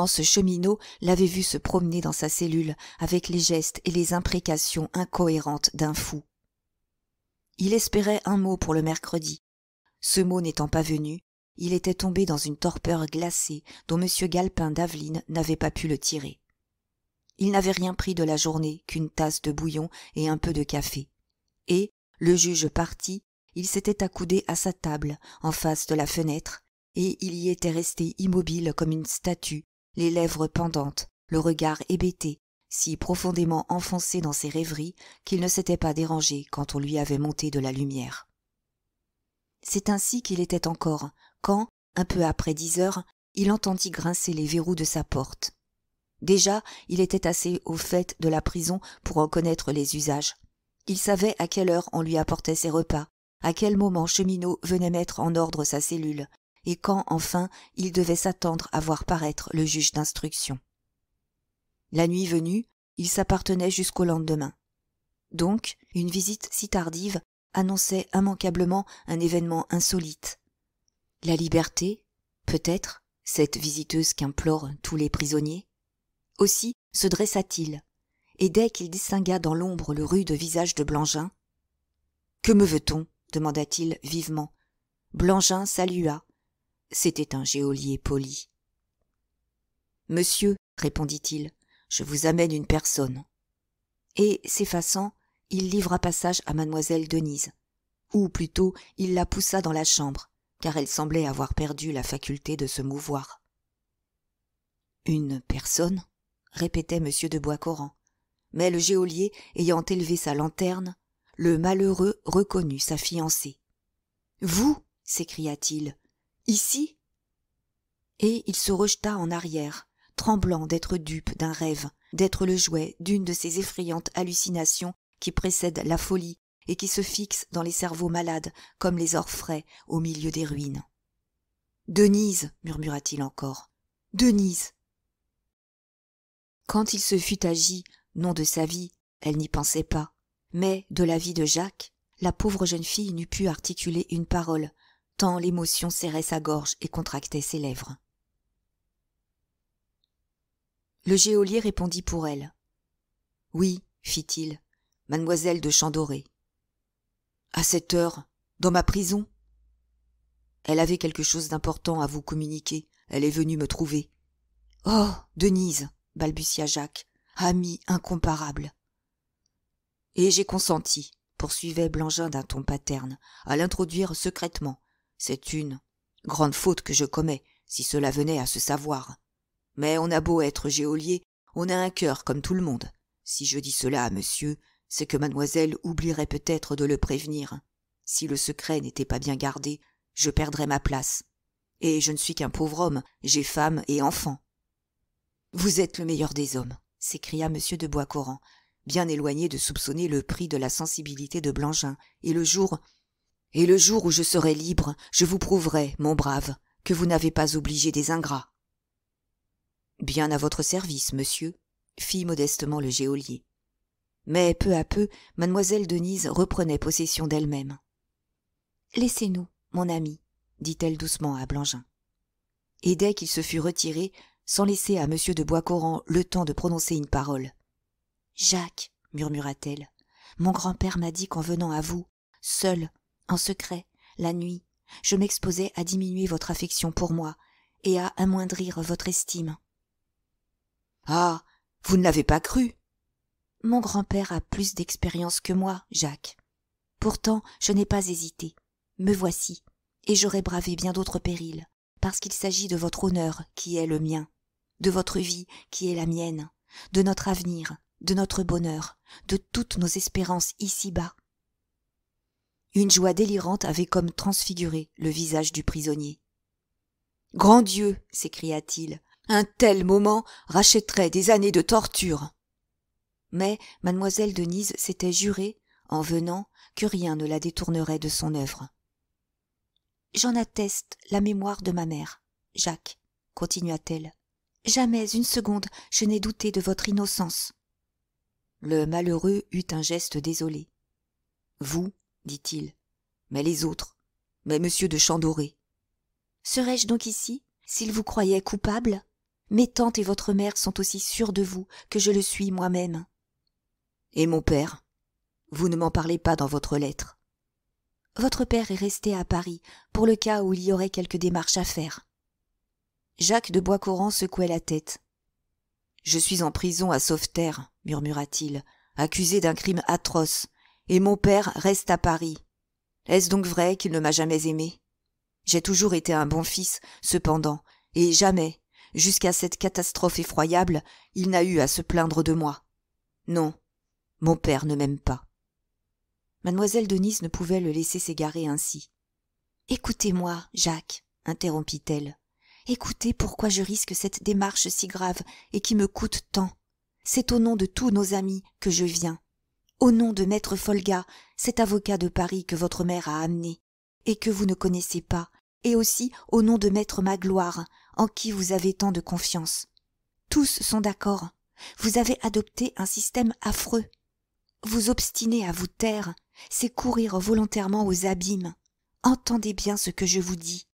ce cheminot l'avait vu se promener dans sa cellule avec les gestes et les imprécations incohérentes d'un fou il espérait un mot pour le mercredi ce mot n'étant pas venu il était tombé dans une torpeur glacée dont m galpin d'Aveline n'avait pas pu le tirer il n'avait rien pris de la journée qu'une tasse de bouillon et un peu de café et le juge parti il s'était accoudé à sa table en face de la fenêtre et il y était resté immobile comme une statue, les lèvres pendantes, le regard hébété, si profondément enfoncé dans ses rêveries qu'il ne s'était pas dérangé quand on lui avait monté de la lumière. C'est ainsi qu'il était encore, quand, un peu après dix heures, il entendit grincer les verrous de sa porte. Déjà, il était assez au fait de la prison pour en connaître les usages. Il savait à quelle heure on lui apportait ses repas, à quel moment Cheminot venait mettre en ordre sa cellule, et quand enfin il devait s'attendre à voir paraître le juge d'instruction la nuit venue il s'appartenait jusqu'au lendemain donc une visite si tardive annonçait immanquablement un événement insolite la liberté peut-être cette visiteuse qu'implorent tous les prisonniers aussi se dressa-t-il et dès qu'il distingua dans l'ombre le rude visage de Blangin Que me veut-on demanda-t-il vivement. Blangin salua c'était un geôlier poli monsieur répondit-il je vous amène une personne et s'effaçant il livra passage à mademoiselle denise ou plutôt il la poussa dans la chambre car elle semblait avoir perdu la faculté de se mouvoir une personne répétait m de boiscoran mais le geôlier ayant élevé sa lanterne le malheureux reconnut sa fiancée vous s'écria-t-il ici et il se rejeta en arrière tremblant d'être dupe d'un rêve d'être le jouet d'une de ces effrayantes hallucinations qui précèdent la folie et qui se fixent dans les cerveaux malades comme les orfraies au milieu des ruines denise murmura-t-il encore denise quand il se fut agi non de sa vie elle n'y pensait pas mais de la vie de jacques la pauvre jeune fille n'eût pu articuler une parole l'émotion serrait sa gorge et contractait ses lèvres. Le géolier répondit pour elle. Oui, fit-il, mademoiselle de Chandoré. À cette heure, dans ma prison Elle avait quelque chose d'important à vous communiquer. Elle est venue me trouver. Oh, Denise, balbutia Jacques, ami incomparable. Et j'ai consenti, poursuivait Blangin d'un ton paterne, à l'introduire secrètement, c'est une grande faute que je commets, si cela venait à se savoir. Mais on a beau être géolier, on a un cœur comme tout le monde. Si je dis cela à monsieur, c'est que mademoiselle oublierait peut-être de le prévenir. Si le secret n'était pas bien gardé, je perdrais ma place. Et je ne suis qu'un pauvre homme, j'ai femme et enfant. Vous êtes le meilleur des hommes, s'écria monsieur de Boiscoran, bien éloigné de soupçonner le prix de la sensibilité de Blangin, et le jour et le jour où je serai libre je vous prouverai mon brave que vous n'avez pas obligé des ingrats bien à votre service monsieur fit modestement le geôlier mais peu à peu mademoiselle denise reprenait possession d'elle-même laissez-nous mon ami dit-elle doucement à blangin et dès qu'il se fut retiré sans laisser à m de boiscoran le temps de prononcer une parole jacques murmura-t-elle mon grand-père m'a dit qu'en venant à vous seul en secret, la nuit, je m'exposais à diminuer votre affection pour moi et à amoindrir votre estime. Ah. Vous ne l'avez pas cru. Mon grand-père a plus d'expérience que moi, Jacques. Pourtant, je n'ai pas hésité. Me voici, et j'aurais bravé bien d'autres périls, parce qu'il s'agit de votre honneur qui est le mien, de votre vie qui est la mienne, de notre avenir, de notre bonheur, de toutes nos espérances ici-bas, une joie délirante avait comme transfiguré le visage du prisonnier. Grand Dieu s'écria-t-il, un tel moment rachèterait des années de torture. Mais mademoiselle Denise s'était jurée, en venant, que rien ne la détournerait de son œuvre. J'en atteste la mémoire de ma mère, Jacques, continua-t-elle. Jamais une seconde je n'ai douté de votre innocence. Le malheureux eut un geste désolé. Vous, dit-il. Mais les autres Mais monsieur de Chandoré Serais-je donc ici s'il vous croyait coupable Mes tantes et votre mère sont aussi sûres de vous que je le suis moi-même. Et mon père Vous ne m'en parlez pas dans votre lettre. Votre père est resté à Paris pour le cas où il y aurait quelque démarche à faire. Jacques de Boiscoran secouait la tête. Je suis en prison à Sauveterre, murmura-t-il, accusé d'un crime atroce et mon père reste à Paris. Est-ce donc vrai qu'il ne m'a jamais aimé J'ai toujours été un bon fils, cependant, et jamais, jusqu'à cette catastrophe effroyable, il n'a eu à se plaindre de moi. Non, mon père ne m'aime pas. Mademoiselle Denise ne pouvait le laisser s'égarer ainsi. Écoutez-moi, Jacques, interrompit-elle. Écoutez pourquoi je risque cette démarche si grave et qui me coûte tant. C'est au nom de tous nos amis que je viens, au nom de maître Folga, cet avocat de Paris que votre mère a amené, et que vous ne connaissez pas, et aussi au nom de maître Magloire, en qui vous avez tant de confiance. Tous sont d'accord. Vous avez adopté un système affreux. Vous obstinez à vous taire, c'est courir volontairement aux abîmes. Entendez bien ce que je vous dis.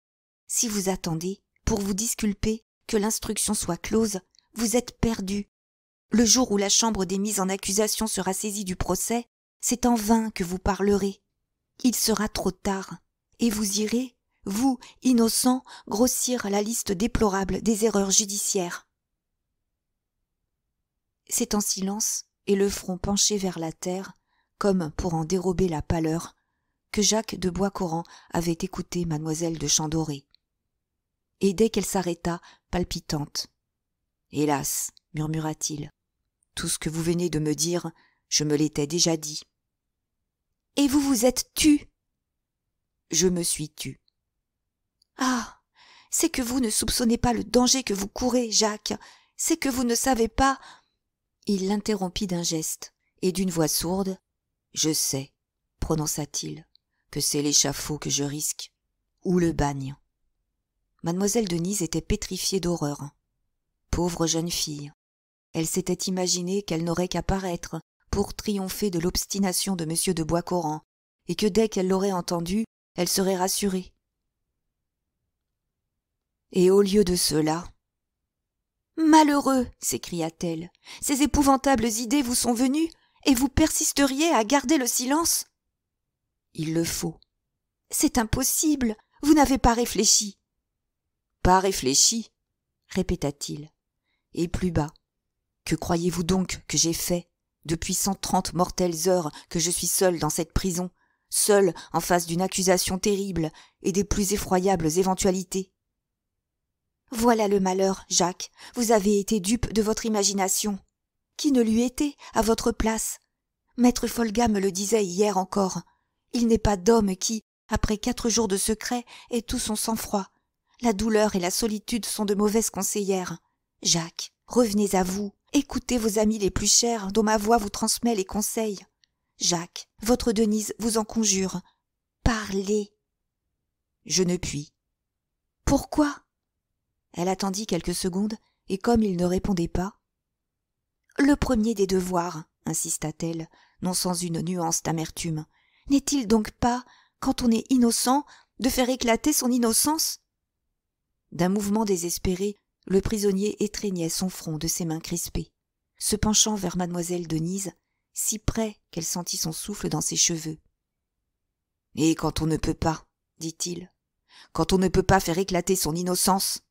Si vous attendez, pour vous disculper, que l'instruction soit close, vous êtes perdu le jour où la chambre des mises en accusation sera saisie du procès, c'est en vain que vous parlerez. Il sera trop tard, et vous irez, vous, innocents, grossir la liste déplorable des erreurs judiciaires. C'est en silence, et le front penché vers la terre, comme pour en dérober la pâleur, que Jacques de Boiscoran avait écouté mademoiselle de Chandoré. Et dès qu'elle s'arrêta, palpitante. Hélas, murmura-t-il, tout ce que vous venez de me dire, je me l'étais déjà dit. Et vous vous êtes tu Je me suis tu. Ah c'est que vous ne soupçonnez pas le danger que vous courez, Jacques. C'est que vous ne savez pas. Il l'interrompit d'un geste et d'une voix sourde. Je sais, prononça-t-il, que c'est l'échafaud que je risque, ou le bagne. Mademoiselle Denise était pétrifiée d'horreur. Pauvre jeune fille. Elle s'était imaginée qu'elle n'aurait qu'à paraître pour triompher de l'obstination de M. de Boiscoran, et que dès qu'elle l'aurait entendu, elle serait rassurée. Et au lieu de cela, Malheureux s'écria-t-elle, ces épouvantables idées vous sont venues et vous persisteriez à garder le silence Il le faut. C'est impossible, vous n'avez pas réfléchi. Pas réfléchi, répéta-t-il. Et plus bas, que croyez-vous donc que j'ai fait depuis cent trente mortelles heures que je suis seul dans cette prison, seul en face d'une accusation terrible et des plus effroyables éventualités Voilà le malheur, Jacques, vous avez été dupe de votre imagination. Qui ne l'eût été à votre place Maître Folga me le disait hier encore. Il n'est pas d'homme qui, après quatre jours de secret, ait tout son sang-froid. La douleur et la solitude sont de mauvaises conseillères. Jacques, revenez à vous. Écoutez vos amis les plus chers, dont ma voix vous transmet les conseils. Jacques, votre Denise vous en conjure. Parlez. Je ne puis. Pourquoi? Elle attendit quelques secondes, et comme il ne répondait pas. Le premier des devoirs, insista t-elle, non sans une nuance d'amertume, n'est il donc pas, quand on est innocent, de faire éclater son innocence? D'un mouvement désespéré, le prisonnier étreignait son front de ses mains crispées. Se penchant vers mademoiselle Denise, si près qu'elle sentit son souffle dans ses cheveux. Et quand on ne peut pas, dit-il, quand on ne peut pas faire éclater son innocence.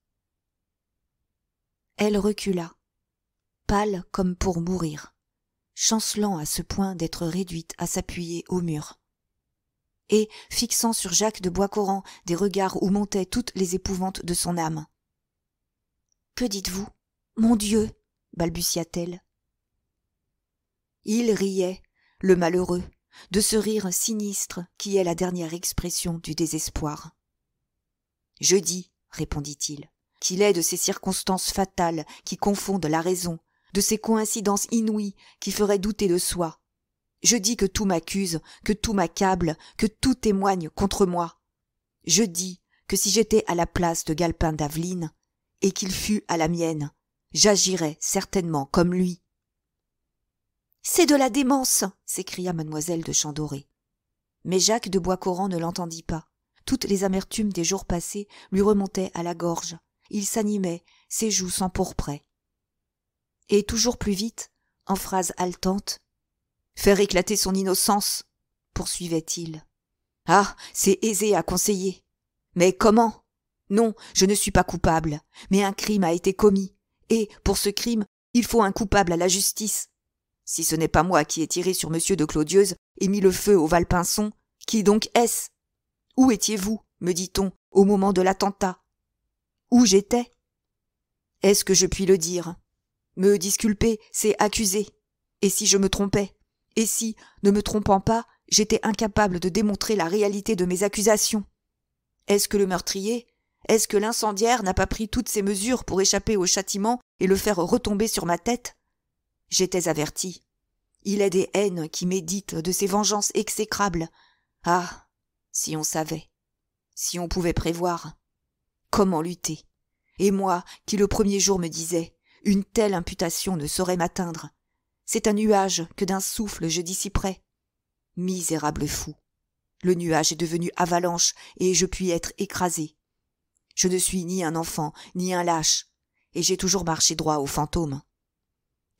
Elle recula, pâle comme pour mourir, chancelant à ce point d'être réduite à s'appuyer au mur. Et, fixant sur Jacques de Boiscoran des regards où montaient toutes les épouvantes de son âme, que dites-vous Mon Dieu balbutia-t-elle. Il riait, le malheureux, de ce rire sinistre qui est la dernière expression du désespoir. Je dis, répondit-il, qu'il est de ces circonstances fatales qui confondent la raison, de ces coïncidences inouïes qui feraient douter de soi. Je dis que tout m'accuse, que tout m'accable, que tout témoigne contre moi. Je dis que si j'étais à la place de Galpin d'Aveline, et qu'il fût à la mienne, j'agirais certainement comme lui. C'est de la démence s'écria mademoiselle de Chandoré. Mais Jacques de Boiscoran ne l'entendit pas. Toutes les amertumes des jours passés lui remontaient à la gorge. Il s'animait, ses joues s'empourpraient. Et toujours plus vite, en phrase haletante, « Faire éclater son innocence, poursuivait-il. Ah, c'est aisé à conseiller. Mais comment non, je ne suis pas coupable, mais un crime a été commis, et, pour ce crime, il faut un coupable à la justice. Si ce n'est pas moi qui ai tiré sur monsieur de Claudieuse et mis le feu au Valpinçon, qui donc est-ce Où étiez-vous, me dit-on, au moment de l'attentat Où j'étais Est-ce que je puis le dire Me disculper, c'est accuser. Et si je me trompais Et si, ne me trompant pas, j'étais incapable de démontrer la réalité de mes accusations Est-ce que le meurtrier, est-ce que l'incendiaire n'a pas pris toutes ses mesures pour échapper au châtiment et le faire retomber sur ma tête J'étais averti. Il est des haines qui méditent de ces vengeances exécrables. Ah Si on savait Si on pouvait prévoir Comment lutter Et moi, qui le premier jour me disais Une telle imputation ne saurait m'atteindre. C'est un nuage que d'un souffle je dissiperais. Misérable fou le nuage est devenu avalanche et je puis être écrasé. Je ne suis ni un enfant, ni un lâche, et j'ai toujours marché droit au fantôme.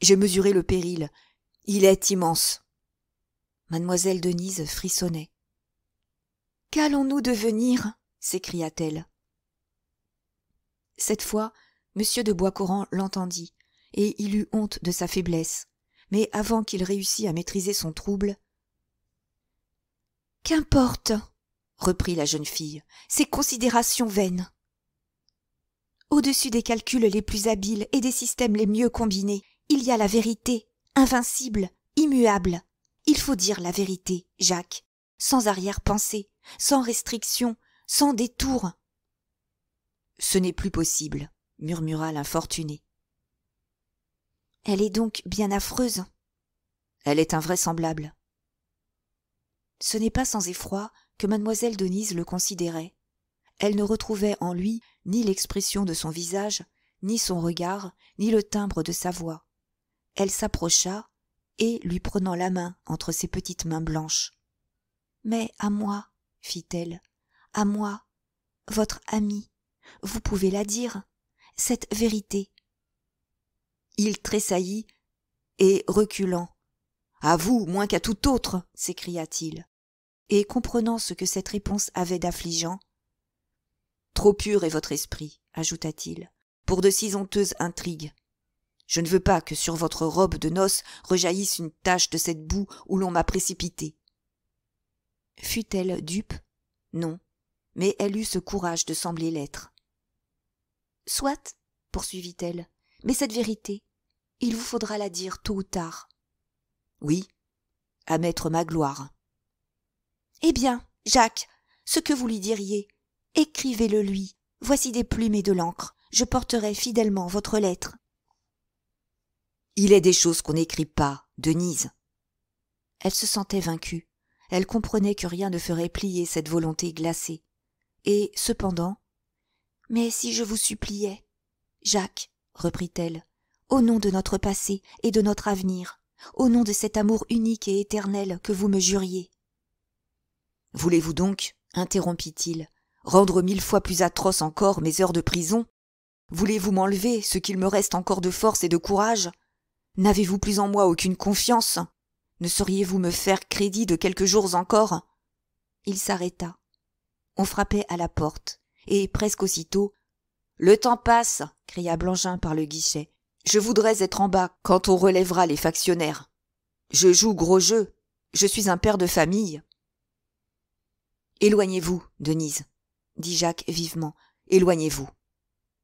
J'ai mesuré le péril. Il est immense. Mademoiselle Denise frissonnait. Qu'allons-nous devenir s'écria-t-elle. Cette fois, Monsieur de Boiscoran l'entendit, et il eut honte de sa faiblesse. Mais avant qu'il réussît à maîtriser son trouble, Qu'importe, reprit la jeune fille, ces considérations vaines. Au-dessus des calculs les plus habiles et des systèmes les mieux combinés, il y a la vérité, invincible, immuable. Il faut dire la vérité, Jacques, sans arrière-pensée, sans restriction, sans détour. Ce n'est plus possible, murmura l'infortuné. Elle est donc bien affreuse. Elle est invraisemblable. Ce n'est pas sans effroi que mademoiselle Denise le considérait, elle ne retrouvait en lui ni l'expression de son visage ni son regard ni le timbre de sa voix elle s'approcha et lui prenant la main entre ses petites mains blanches mais à moi fit-elle à moi votre amie vous pouvez la dire cette vérité il tressaillit et reculant à vous moins qu'à tout autre s'écria-t-il et comprenant ce que cette réponse avait d'affligeant Trop pur est votre esprit, ajouta-t-il, pour de si honteuses intrigues. Je ne veux pas que sur votre robe de noces rejaillisse une tache de cette boue où l'on m'a précipité. Fut-elle dupe Non, mais elle eut ce courage de sembler l'être. Soit, poursuivit-elle, mais cette vérité, il vous faudra la dire tôt ou tard. Oui, à mettre ma gloire. Eh bien, Jacques, ce que vous lui diriez, écrivez-le lui. Voici des plumes et de l'encre. Je porterai fidèlement votre lettre. Il est des choses qu'on n'écrit pas, Denise. Elle se sentait vaincue. Elle comprenait que rien ne ferait plier cette volonté glacée. Et, cependant, Mais si je vous suppliais, Jacques, reprit-elle, au nom de notre passé et de notre avenir, au nom de cet amour unique et éternel que vous me juriez. Voulez-vous donc, interrompit-il, rendre mille fois plus atroces encore mes heures de prison Voulez-vous m'enlever ce qu'il me reste encore de force et de courage N'avez-vous plus en moi aucune confiance Ne sauriez-vous me faire crédit de quelques jours encore Il s'arrêta. On frappait à la porte, et presque aussitôt Le temps passe cria Blangin par le guichet. Je voudrais être en bas quand on relèvera les factionnaires. Je joue gros jeu. Je suis un père de famille. Éloignez-vous, Denise, dit Jacques vivement, éloignez-vous.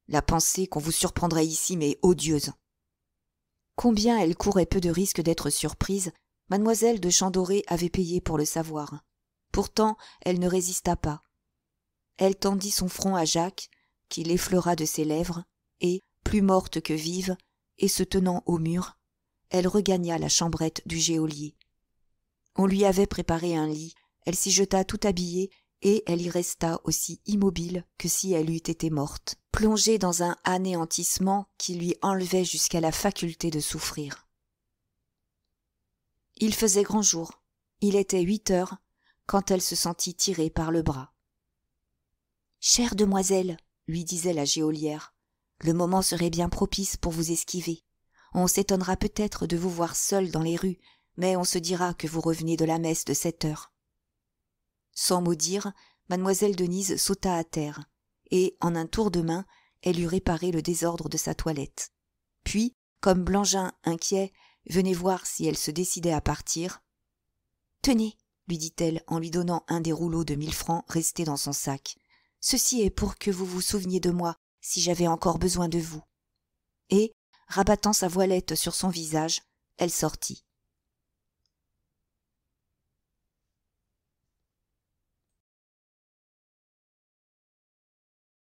La pensée qu'on vous surprendrait ici m'est odieuse. Combien elle courait peu de risque d'être surprise, mademoiselle de Chandoré avait payé pour le savoir. Pourtant, elle ne résista pas. Elle tendit son front à Jacques, qui l'effleura de ses lèvres, et, plus morte que vive, et se tenant au mur, elle regagna la chambrette du geôlier. On lui avait préparé un lit, elle s'y jeta tout habillée et elle y resta aussi immobile que si elle eût été morte, plongée dans un anéantissement qui lui enlevait jusqu'à la faculté de souffrir. Il faisait grand jour, il était huit heures, quand elle se sentit tirée par le bras. Chère demoiselle, lui disait la géolière, le moment serait bien propice pour vous esquiver. On s'étonnera peut-être de vous voir seule dans les rues, mais on se dira que vous revenez de la messe de sept heures. Sans mot dire, mademoiselle Denise sauta à terre, et, en un tour de main, elle eut réparé le désordre de sa toilette. Puis, comme Blangin, inquiet, venait voir si elle se décidait à partir. Tenez, lui dit-elle en lui donnant un des rouleaux de mille francs restés dans son sac. Ceci est pour que vous vous souveniez de moi si j'avais encore besoin de vous. Et, rabattant sa voilette sur son visage, elle sortit.